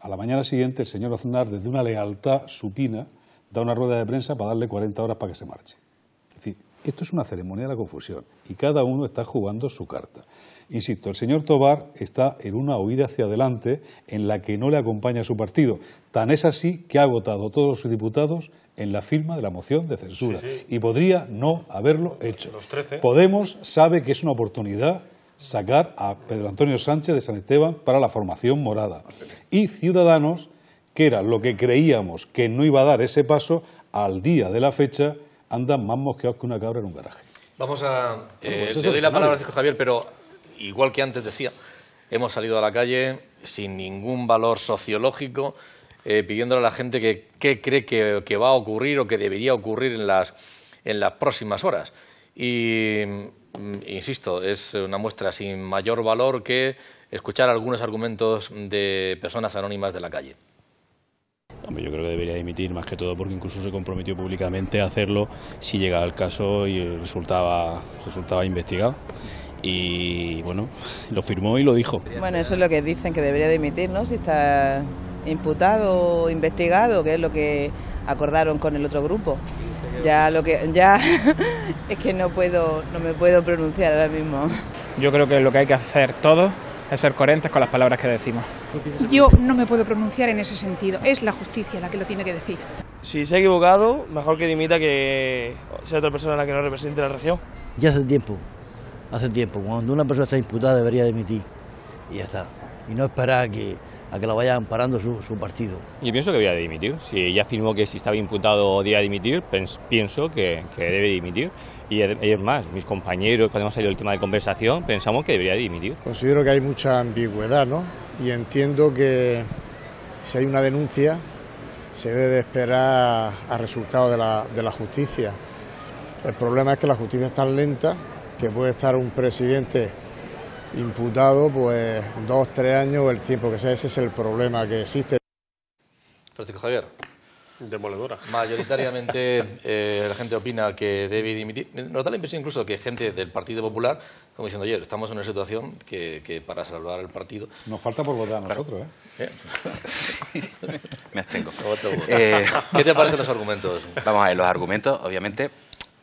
A la mañana siguiente, el señor Aznar, desde una lealtad supina, da una rueda de prensa para darle 40 horas para que se marche. Es decir, esto es una ceremonia de la confusión y cada uno está jugando su carta. Insisto, el señor Tobar está en una huida hacia adelante en la que no le acompaña su partido. Tan es así que ha agotado todos sus diputados en la firma de la moción de censura y podría no haberlo hecho. Podemos sabe que es una oportunidad sacar a Pedro Antonio Sánchez de San Esteban para la formación morada. Y Ciudadanos, que era lo que creíamos que no iba a dar ese paso, al día de la fecha andan más mosqueados que una cabra en un garaje. Vamos a... Eh, pues doy la palabra, Javier, pero igual que antes decía, hemos salido a la calle sin ningún valor sociológico, eh, pidiéndole a la gente que qué cree que, va a ocurrir o que debería ocurrir en las, en las próximas horas. Y, mm, insisto, es una muestra sin mayor valor que escuchar algunos argumentos de personas anónimas de la calle. Yo creo que debería dimitir más que todo porque incluso se comprometió públicamente a hacerlo si llegaba el caso y resultaba, resultaba investigado y bueno, lo firmó y lo dijo. Bueno, eso es lo que dicen, que debería dimitir, ¿no? Si está imputado o investigado, que es lo que acordaron con el otro grupo. Ya lo que ya es que no puedo no me puedo pronunciar ahora mismo. Yo creo que lo que hay que hacer todos es ser coherentes con las palabras que decimos. Yo no me puedo pronunciar en ese sentido, es la justicia la que lo tiene que decir. Si se ha equivocado, mejor que dimita que sea otra persona la que no represente la región. Ya hace tiempo hace tiempo. Cuando una persona está imputada debería dimitir y ya está. Y no esperar a que, a que la vayan parando su, partido. Yo pienso que debería dimitir. Si ella afirmó que si estaba imputado debía dimitir, pienso que, debe dimitir. Y es más, mis compañeros, cuando hemos salido el tema de conversación, pensamos que debería dimitir. Considero que hay mucha ambigüedad, ¿no? Y entiendo que si hay una denuncia, se debe de esperar a resultado de la, de la justicia. El problema es que la justicia es tan lenta que puede estar un presidente imputado pues dos, tres años o el tiempo que sea. Ese es el problema que existe. Francisco Javier. Demoledora. Mayoritariamente eh, la gente opina que debe dimitir. Nos da la impresión incluso que gente del Partido Popular, como diciendo, ayer, estamos en una situación que, para salvar el partido... Nos falta por votar a nosotros, ¿eh? ¿Eh? Me eh, ¿Qué te parecen los argumentos? Vamos a ver, los argumentos, obviamente,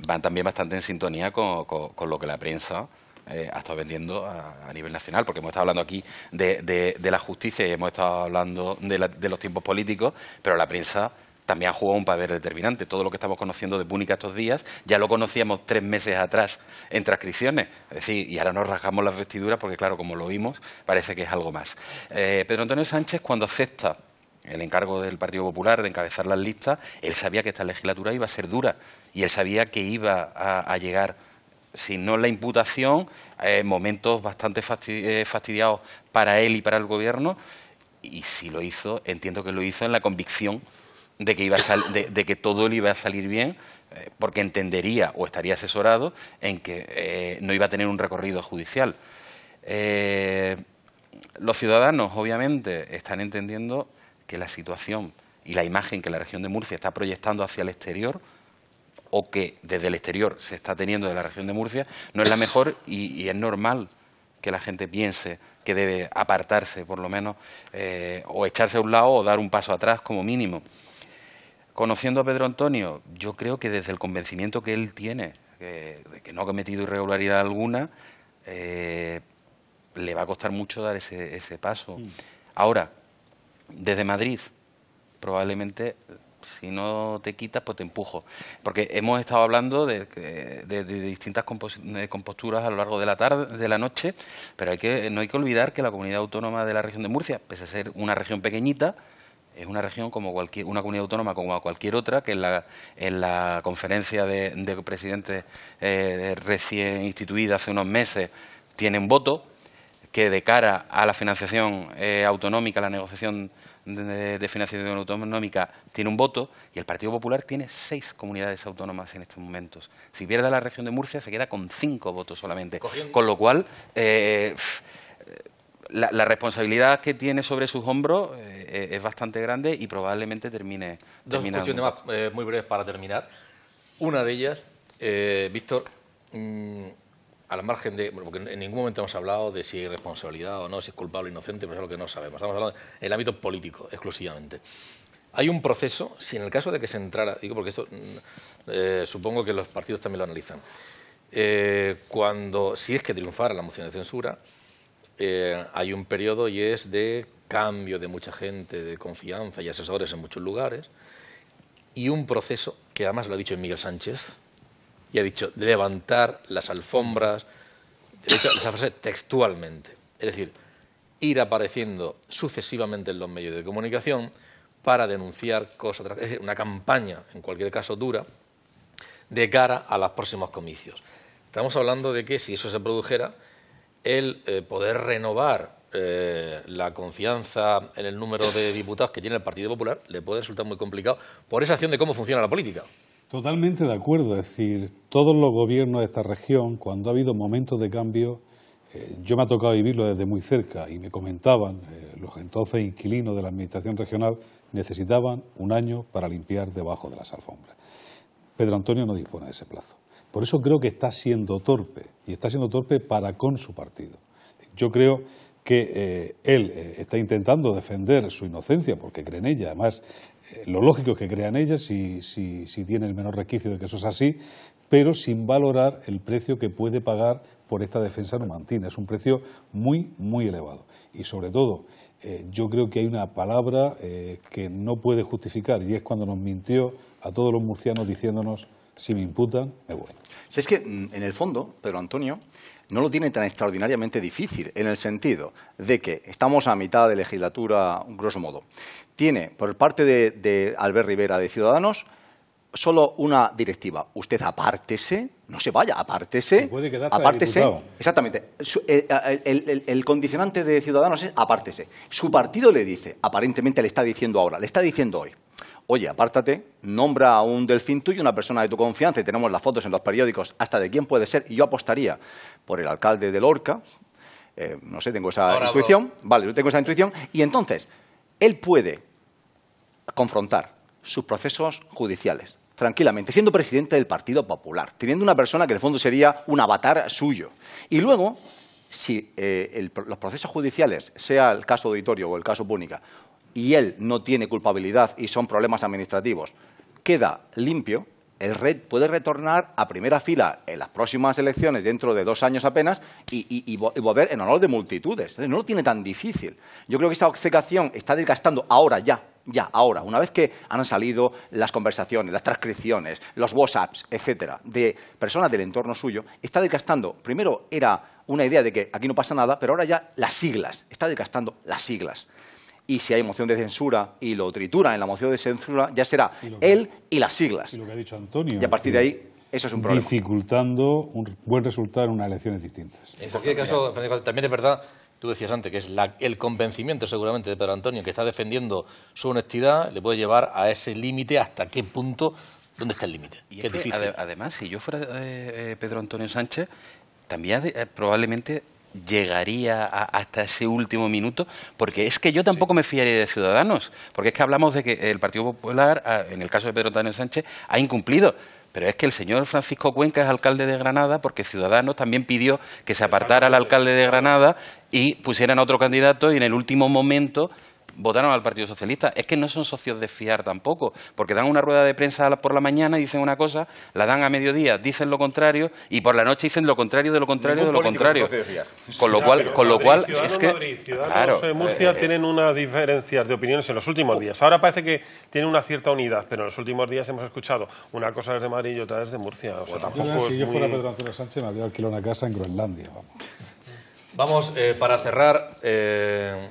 van también bastante en sintonía con, lo que la prensa eh, ha estado vendiendo a, nivel nacional, porque hemos estado hablando aquí de, la justicia y hemos estado hablando de, los tiempos políticos, pero la prensa también ha jugado un papel determinante. Todo lo que estamos conociendo de Púnica estos días ya lo conocíamos tres meses atrás en transcripciones. Es decir, y ahora nos rasgamos las vestiduras porque, claro, como lo vimos, parece que es algo más. Eh, Pedro Antonio Sánchez, cuando acepta el encargo del Partido Popular de encabezar las listas, él sabía que esta legislatura iba a ser dura y él sabía que iba a, llegar, si no la imputación, eh, momentos bastante eh, fastidiados para él y para el Gobierno. Y si lo hizo, entiendo que lo hizo en la convicción de que, todo le iba a salir bien, eh, porque entendería o estaría asesorado en que eh, no iba a tener un recorrido judicial. los ciudadanos, obviamente, están entendiendo que la situación y la imagen que la región de Murcia está proyectando hacia el exterior o que desde el exterior se está teniendo de la región de Murcia no es la mejor y, es normal que la gente piense que debe apartarse, por lo menos, eh, o echarse a un lado o dar un paso atrás como mínimo. Conociendo a Pedro Antonio, yo creo que desde el convencimiento que él tiene eh, de que no ha cometido irregularidad alguna, eh, le va a costar mucho dar ese, ese paso. Ahora, desde Madrid, probablemente si no te quitas, pues te empujo. Porque hemos estado hablando de, distintas composturas a lo largo de la tarde, de la noche, pero hay que, no hay que olvidar que la comunidad autónoma de la región de Murcia, pese a ser una región pequeñita, es una región como cualquier, una comunidad autónoma como cualquier otra, que en la, en la conferencia de, presidentes eh, recién instituida hace unos meses tienen voto, que de cara a la financiación eh, autonómica, la negociación de, financiación autonómica, tiene un voto y el Partido Popular tiene seis comunidades autónomas en estos momentos. Si pierde la región de Murcia, se queda con cinco votos solamente. Con lo cual, eh, la, responsabilidad que tiene sobre sus hombros eh, eh, es bastante grande y probablemente termine. Dos cuestiones más, muy breves para terminar. Una de ellas, Víctor. Mm, al margen de, porque en ningún momento hemos hablado de si hay responsabilidad o no, si es culpable o inocente, pues es lo que no sabemos. Estamos hablando en el ámbito político exclusivamente. Hay un proceso, si en el caso de que se entrara, digo porque esto mm, eh, supongo que los partidos también lo analizan, eh, cuando, si es que triunfara la moción de censura, eh, hay un periodo y es de cambio de mucha gente, de confianza y asesores en muchos lugares, y un proceso que además lo ha dicho Miguel Sánchez, y ha dicho levantar las alfombras, esa frase textualmente. Es decir, ir apareciendo sucesivamente en los medios de comunicación para denunciar cosas, es decir, una campaña, en cualquier caso dura, de cara a los próximos comicios. Estamos hablando de que si eso se produjera, el eh, poder renovar eh, la confianza en el número de diputados que tiene el Partido Popular le puede resultar muy complicado por esa acción de cómo funciona la política. Totalmente de acuerdo. Es decir, todos los gobiernos de esta región, cuando ha habido momentos de cambio, eh, yo me ha tocado vivirlo desde muy cerca y me comentaban eh, los entonces inquilinos de la Administración Regional necesitaban un año para limpiar debajo de las alfombras. Pedro Antonio no dispone de ese plazo. Por eso creo que está siendo torpe, y está siendo torpe para con su partido. Yo creo que eh, él está intentando defender su inocencia, porque cree en ella. Además, eh, lo lógico es que crean ellas si, si, el menor requisito de que eso es así, pero sin valorar el precio que puede pagar por esta defensa numantina. Es un precio muy, muy elevado. Y sobre todo, eh, yo creo que hay una palabra eh, que no puede justificar y es cuando nos mintió a todos los murcianos diciéndonos, si me imputan, me voy. Si es que, mm, en el fondo, Pedro Antonio, no lo tiene tan extraordinariamente difícil, en el sentido de que estamos a mitad de legislatura, grosso modo tiene, por parte de, Albert Rivera de Ciudadanos, solo una directiva. Usted apártese, no se vaya, apártese. Se puede quedar apártese. Exactamente. Eh, eh, el, el, condicionante de Ciudadanos es apártese. Su partido le dice, aparentemente le está diciendo ahora, le está diciendo hoy. Oye, apártate, nombra a un delfín tuyo, una persona de tu confianza, y tenemos las fotos en los periódicos hasta de quién puede ser, y yo apostaría por el alcalde de Lorca, eh, no sé, tengo esa intuición, vale, yo tengo esa intuición, y entonces, él puede confrontar sus procesos judiciales tranquilamente, siendo presidente del Partido Popular, teniendo una persona que en el fondo sería un avatar suyo. Y luego, si eh, los procesos judiciales, sea el caso auditorio o el caso Púnica, y él no tiene culpabilidad y son problemas administrativos, queda limpio, el red puede retornar a primera fila en las próximas elecciones, dentro de dos años apenas, y, volver en honor de multitudes. no lo tiene tan difícil. Yo creo que esa obcecación está desgastando ahora ya, ya, ahora, una vez que han salido las conversaciones, las transcripciones, los WhatsApps, etcétera, de personas del entorno suyo, está desgastando. Primero era una idea de que aquí no pasa nada, pero ahora ya las siglas, está desgastando las siglas y si hay moción de censura y lo tritura en la moción de censura, ya será él y las siglas. Y lo que ha dicho Antonio. a partir de ahí eso es un problema. Dificultando un buen resultado en unas elecciones distintas. En cualquier caso, también es verdad, tú decías antes, que es el convencimiento seguramente de Pedro Antonio, que está defendiendo su honestidad, le puede llevar a ese límite hasta qué punto, dónde está el límite. además, si yo fuera eh, eh, Pedro Antonio Sánchez, también eh, probablemente llegaría hasta ese último minuto, porque es que yo tampoco me fiaría de Ciudadanos, porque es que hablamos de que el Partido Popular, ah, en el caso de Pedro Antonio Sánchez, ha incumplido. Pero es que el señor Francisco Cuenca es alcalde de Granada porque Ciudadanos también pidió que se apartara el alcalde de Granada y pusieran a otro candidato y en el último momento votaron al Partido Socialista. Es que no son socios de fiar tampoco, porque dan una rueda de prensa por la mañana, y dicen una cosa, la dan a mediodía, dicen lo contrario, y por la noche dicen lo contrario de lo contrario de lo contrario. Con lo cual, con lo cual es que Madrid, claro, de Murcia eh, eh, tienen unas diferencias de opiniones en los últimos días. Ahora parece que tienen una cierta unidad, pero en los últimos días hemos escuchado una cosa desde Madrid y otra desde Murcia. O si yo fuera Pedro Antonio Sánchez me habría alquilado una casa en Groenlandia. Vamos. Vamos, eh, para cerrar, eh,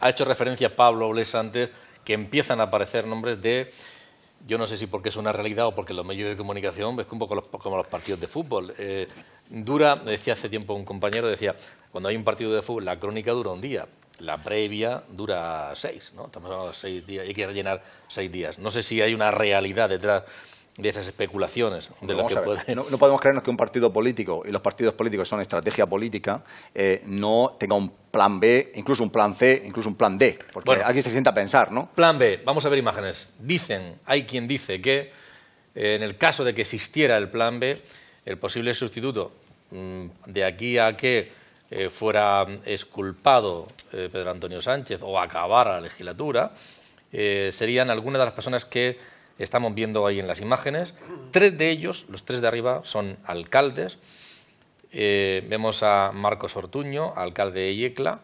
ha hecho referencia Pablo Bles antes que empiezan a aparecer nombres de, yo no sé si porque es una realidad o porque los medios de comunicación es un poco como los partidos de fútbol. Eh, dura, decía hace tiempo un compañero, decía, cuando hay un partido de fútbol, la crónica dura un día, la previa dura seis, ¿no? Estamos hablando de seis días, hay que rellenar seis días. No sé si hay una realidad detrás de esas especulaciones. no, podemos creernos que un partido político, y los partidos políticos son estrategia política, eh, no tenga un plan B, incluso un plan C, incluso un plan D. Porque aquí se sienta a pensar, ¿no? Plan B, vamos a ver imágenes. Dicen, hay quien dice que eh, en el caso de que existiera el plan B, el posible sustituto mm, de aquí a que eh, fuera esculpado Pedro Antonio Sánchez o acabara la legislatura, serían algunas de las personas que estamos viendo ahí en las imágenes. Tres de ellos, los tres de arriba, son alcaldes. Eh, vemos a Marcos Ortuño, alcalde de Yecla,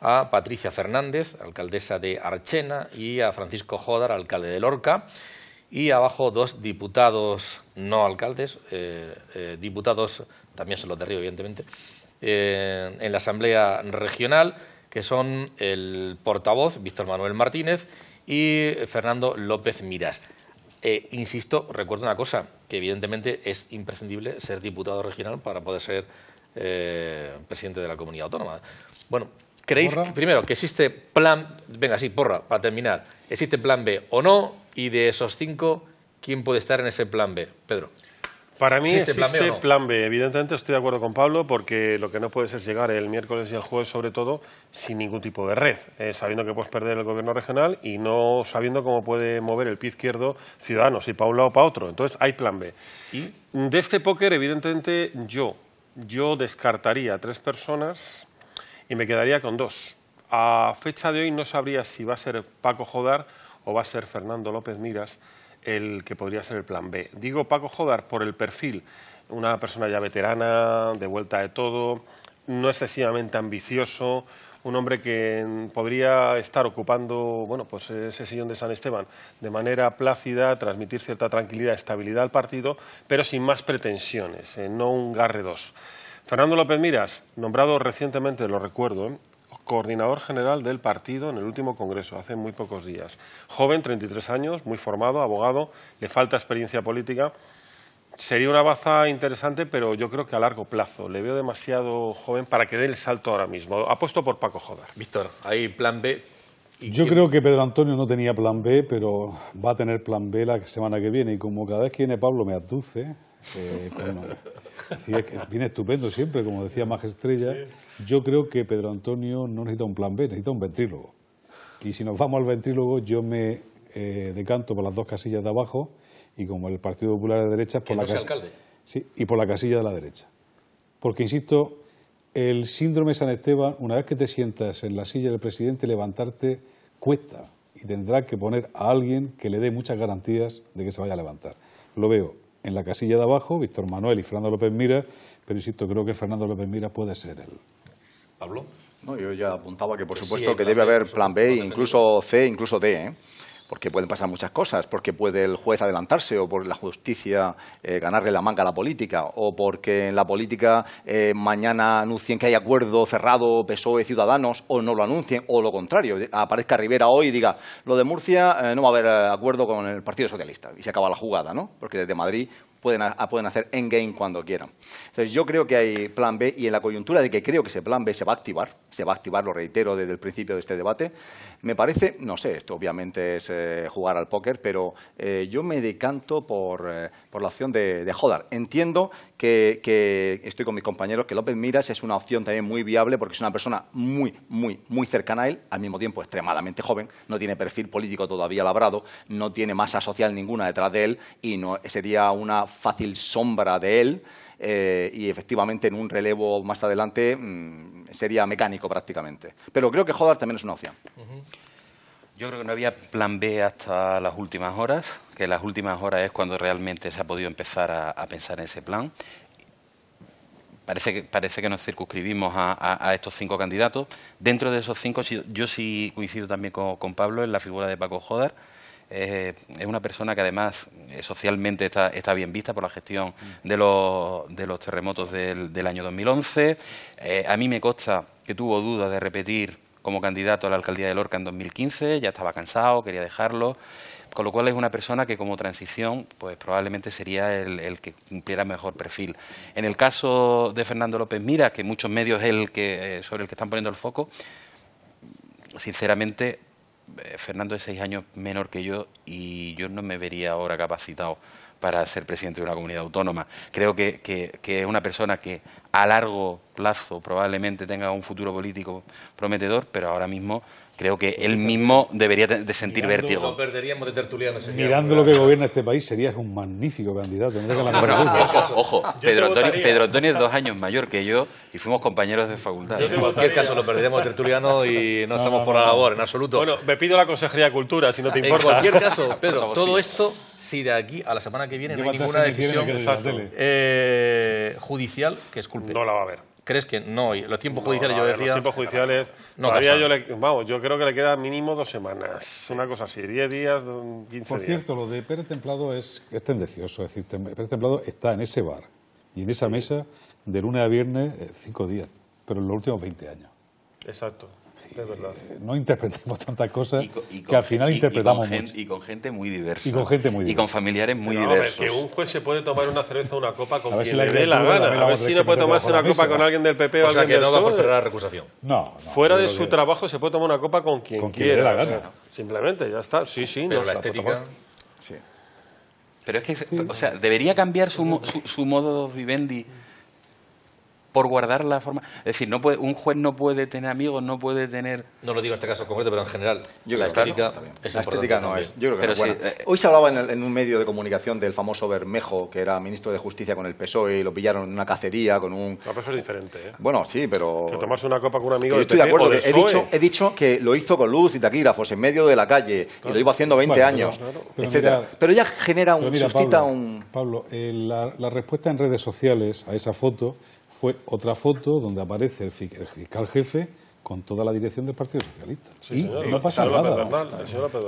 a Patricia Fernández, alcaldesa de Archena, y a Francisco Jodar, alcalde de Lorca. Y abajo dos diputados, no alcaldes, eh, eh, diputados, también son los de Río, evidentemente, en la Asamblea Regional, que son el portavoz, Víctor Manuel Martínez, y Fernando López Miras. Eh, insisto, recuerdo una cosa, que evidentemente es imprescindible ser diputado regional para poder ser eh, presidente de la comunidad autónoma. Bueno, ¿creéis, primero, que existe plan... Venga, sí, porra, para terminar. ¿Existe plan B o no? Y de esos cinco, ¿quién puede estar en ese plan B? Pedro. Para mí existe, plan, B Evidentemente estoy de acuerdo con Pablo porque lo que no puede ser llegar el miércoles y el jueves, sobre todo, sin ningún tipo de red, eh, sabiendo que puedes perder el gobierno regional y no sabiendo cómo puede mover el pie izquierdo Ciudadanos, y para un lado o para otro. Entonces hay plan B. De este póker, evidentemente, yo, yo descartaría tres personas y me quedaría con dos. A fecha de hoy no sabría si va a ser Paco Jodar o va a ser Fernando López Miras, el que podría ser el plan B. Digo Paco Jodar por el perfil, una persona ya veterana, de vuelta de todo, no excesivamente ambicioso, un hombre que podría estar ocupando bueno, pues ese sillón de San Esteban de manera plácida, transmitir cierta tranquilidad, estabilidad al partido, pero sin más pretensiones, eh, no un garre 2. Fernando López Miras, nombrado recientemente, lo recuerdo, coordinador general del partido en el último congreso, hace muy pocos días. Joven, 33 años, muy formado, abogado, le falta experiencia política. Sería una baza interesante, pero yo creo que a largo plazo. Le veo demasiado joven para que dé el salto ahora mismo. Apuesto por Paco Jodar. Víctor, hay plan B. yo creo que Pedro Antonio no tenía plan B, pero va a tener plan B la semana que viene. Y como cada vez que viene Pablo me aduce, eh, pues que viene estupendo siempre, como decía Majestrella. Yo creo que Pedro Antonio no necesita un plan B, necesita un ventrílogo. Y si nos vamos al ventrílogo, yo me eh, decanto por las dos casillas de abajo y como el Partido Popular de derecha... Por la y por la casilla de la derecha. Porque, insisto, el síndrome San Esteban, una vez que te sientas en la silla del presidente, levantarte cuesta y tendrá que poner a alguien que le dé muchas garantías de que se vaya a levantar. Lo veo en la casilla de abajo, Víctor Manuel y Fernando López Mira, pero insisto, creo que Fernando López Mira puede ser él. Pablo. No, yo ya apuntaba que, por supuesto, que debe haber plan B, incluso C, incluso D. ¿eh? porque pueden pasar muchas cosas, porque puede el juez adelantarse o por la justicia eh, ganarle la manga a la política o porque en la política eh, mañana anuncien que hay acuerdo cerrado PSOE Ciudadanos o no lo anuncien o lo contrario, aparezca Rivera hoy y diga lo de Murcia eh, no va a haber acuerdo con el Partido Socialista y se acaba la jugada, ¿no? Porque desde Madrid pueden, pueden hacer endgame cuando quieran. Entonces, yo creo que hay plan B y en la coyuntura de que creo que ese plan B se va a activar, se va a activar, lo reitero desde el principio de este debate, me parece, no sé, esto obviamente es eh, jugar al póker, pero eh, yo me decanto por, eh, por la opción de, de Entiendo que, que, estoy con mis compañeros que López Miras es una opción también muy viable porque es una persona muy, muy, muy cercana a él, al mismo tiempo extremadamente joven, no tiene perfil político todavía labrado, no tiene masa social ninguna detrás de él y no, sería una fácil sombra de él. Eh, y efectivamente en un relevo más adelante mm, sería mecánico prácticamente. Pero creo que Jodar también es una opción. Yo creo que no había plan B hasta las últimas horas, que las últimas horas es cuando realmente se ha podido empezar a, pensar en ese plan. Parece que, nos circunscribimos a, estos cinco candidatos. Dentro de esos cinco, yo sí coincido también con, con Pablo en la figura de Paco Jodar es una persona que además eh, socialmente está, bien vista por la gestión de los, de los terremotos del, año 2011. Eh, a mí me consta que tuvo dudas de repetir como candidato a la alcaldía de Lorca en 2015, ya estaba cansado, quería dejarlo, con lo cual es una persona que como transición pues probablemente sería el, que cumpliera mejor perfil. En el caso de Fernando López Mira, que muchos medios es el eh, sobre el que están poniendo el foco, sinceramente eh, Fernando es seis años menor que yo y yo no me vería ahora capacitado para ser presidente de una comunidad autónoma. Creo que, es una persona que a largo plazo probablemente tenga un futuro político prometedor, pero ahora mismo creo que pues él mismo debería de sentir vértigo. Lo perderíamos de tertuliano. Mirando lo que gobierna este país, sería un magnífico candidato. bueno, ojo, Pedro Antonio, es dos años mayor que yo y fuimos compañeros de facultad. ¿eh? en cualquier caso lo perderíamos de tertuliano y no, estamos por la labor, en absoluto. Bueno, me pido la Consejería de Cultura, si no te importa. En cualquier caso, Pedro, todo esto, si de aquí a la semana que viene no hay ninguna decisión eh, judicial que es No la va a haber. ¿Crees que no? Los tiempos judiciales, yo decía... Los tiempos judiciales... No todavía yo le, vamos, yo creo que le queda mínimo dos semanas. Una cosa así, 10 días, 15 días. Por cierto, lo de Pérez Templado es, es tendencioso. Es decir, Pérez Templado está en ese bar y en esa mesa de lunes a viernes eh, cinco días, pero en los últimos 20 años. Exacto. Sí, es verdad. Eh, no interpretamos tantas cosas y que al final interpretamos mucho. y con gente muy diversa. Y con gente muy Y con familiares muy diversos. A ver, que un juez se puede tomar una cerveza o una copa con quien le dé la gana. A ver si no puede tomarse una copa con alguien del PP o, o sea, alguien que del no va a prosperar la recusación. No. no Fuera de su trabajo se puede tomar una copa con quien, con quien quiera. Le dé la gana. Simplemente, ya está. Sí, sí. Pero la estética... Sí. Pero es que, o sea, debería cambiar su, su, su modo vivendi por guardar la forma. Es decir, no puede, un juez no puede tener amigos, no puede tener. No lo digo en este caso concreto, pero en general. Yo la estética La no es. Eh, Hoy se hablaba en, un medio de comunicación del famoso Bermejo, que era ministro de Justicia con el PSOE y lo pillaron en una cacería con un. La persona es diferente. ¿eh? Bueno, sí, pero. Que tomarse una copa con un amigo. estoy de, acuerdo. E. he, dicho, que lo hizo con luz y taquígrafos en medio de la calle y lo iba haciendo 20 años, pero etcétera. pero ya genera un. Pablo, un. Pablo, eh, la, la respuesta en redes sociales a esa foto fue otra foto donde aparece el fiscal jefe con toda la dirección del Partido Socialista. y no pasa nada.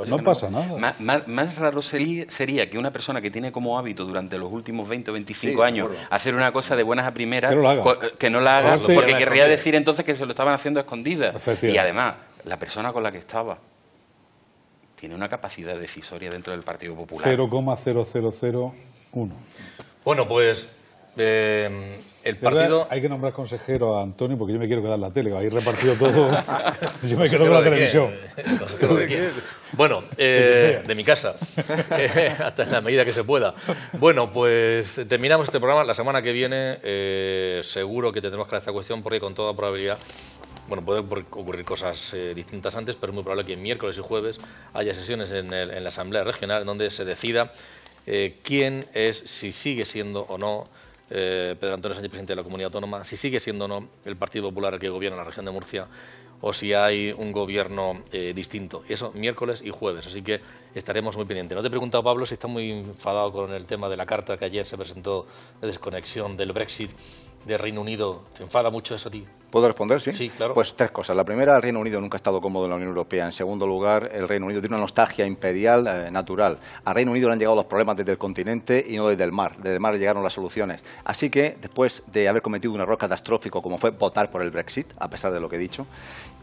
no pasa nada. Más, raro sería que una persona que tiene como hábito durante los últimos 20 o 25 años hacer una cosa de buenas a primeras, que no la haga, pues, porque querría decir entonces que se lo estaban haciendo escondida Y además, la persona con la que estaba tiene una capacidad decisoria dentro del Partido Popular. 0,0001. Bueno, pues eh, el partido... Hay que nombrar consejero a Antonio porque yo me quiero quedar en la tele, ahí repartido todo. yo me quedo con la televisión. Eh, bueno, eh, de mi casa, hasta en la medida que se pueda. Bueno, pues terminamos este programa. La semana que viene eh, seguro que tendremos que hacer esta cuestión porque con toda probabilidad bueno, pueden ocurrir cosas distintas antes, pero es muy probable que miércoles y jueves haya sesiones en, la Asamblea Regional donde se decida quién es, si sigue siendo o no eh, Pedro Antonio Sánchez, presidente de la comunidad autónoma, si sigue siendo o no el Partido Popular el que gobierna la región de Murcia o si hay un gobierno eh, distinto. Eso miércoles y jueves, así que estaremos muy pendientes. No te he preguntado, Pablo, si está muy enfadado con el tema de la carta que ayer se presentó de desconexión del Brexit de Reino Unido. ¿Te enfada mucho eso a ti? ¿Puedo responder? ¿sí? sí, claro. Pues tres cosas. La primera, el Reino Unido nunca ha estado cómodo en la Unión Europea. En segundo lugar, el Reino Unido tiene una nostalgia imperial eh, natural. Al Reino Unido le han llegado los problemas desde el continente y no desde el mar. Desde el mar llegaron las soluciones. Así que, después de haber cometido un error catastrófico como fue votar por el Brexit, a pesar de lo que he dicho,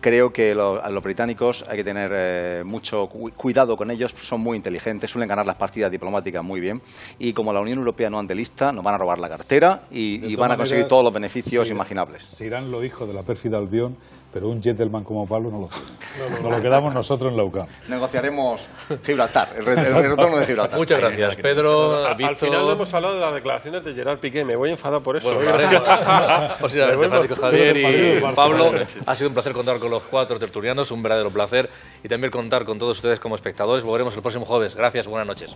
creo que a los británicos hay que tener eh, mucho cuidado con ellos. Son muy inteligentes, suelen ganar las partidas diplomáticas muy bien. Y como la Unión Europea no ande lista, nos van a robar la cartera y, van a conseguir todos los beneficios imaginables. imaginables. Irán lo dijo de la pérfida Albión, pero un gentleman como Pablo no lo no lo quedamos nosotros en la UCAM. Negociaremos Gibraltar, el, retorno de Gibraltar. Muchas gracias, Pedro. Al, al final hemos hablado de las declaraciones de Gerard Piqué, me voy enfadado por eso. ¿eh? Pues Javier y Pablo, ha sido un placer contar con los cuatro tertulianos, un verdadero placer, y también contar con todos ustedes como espectadores. Volveremos el próximo jueves. Gracias, buenas noches.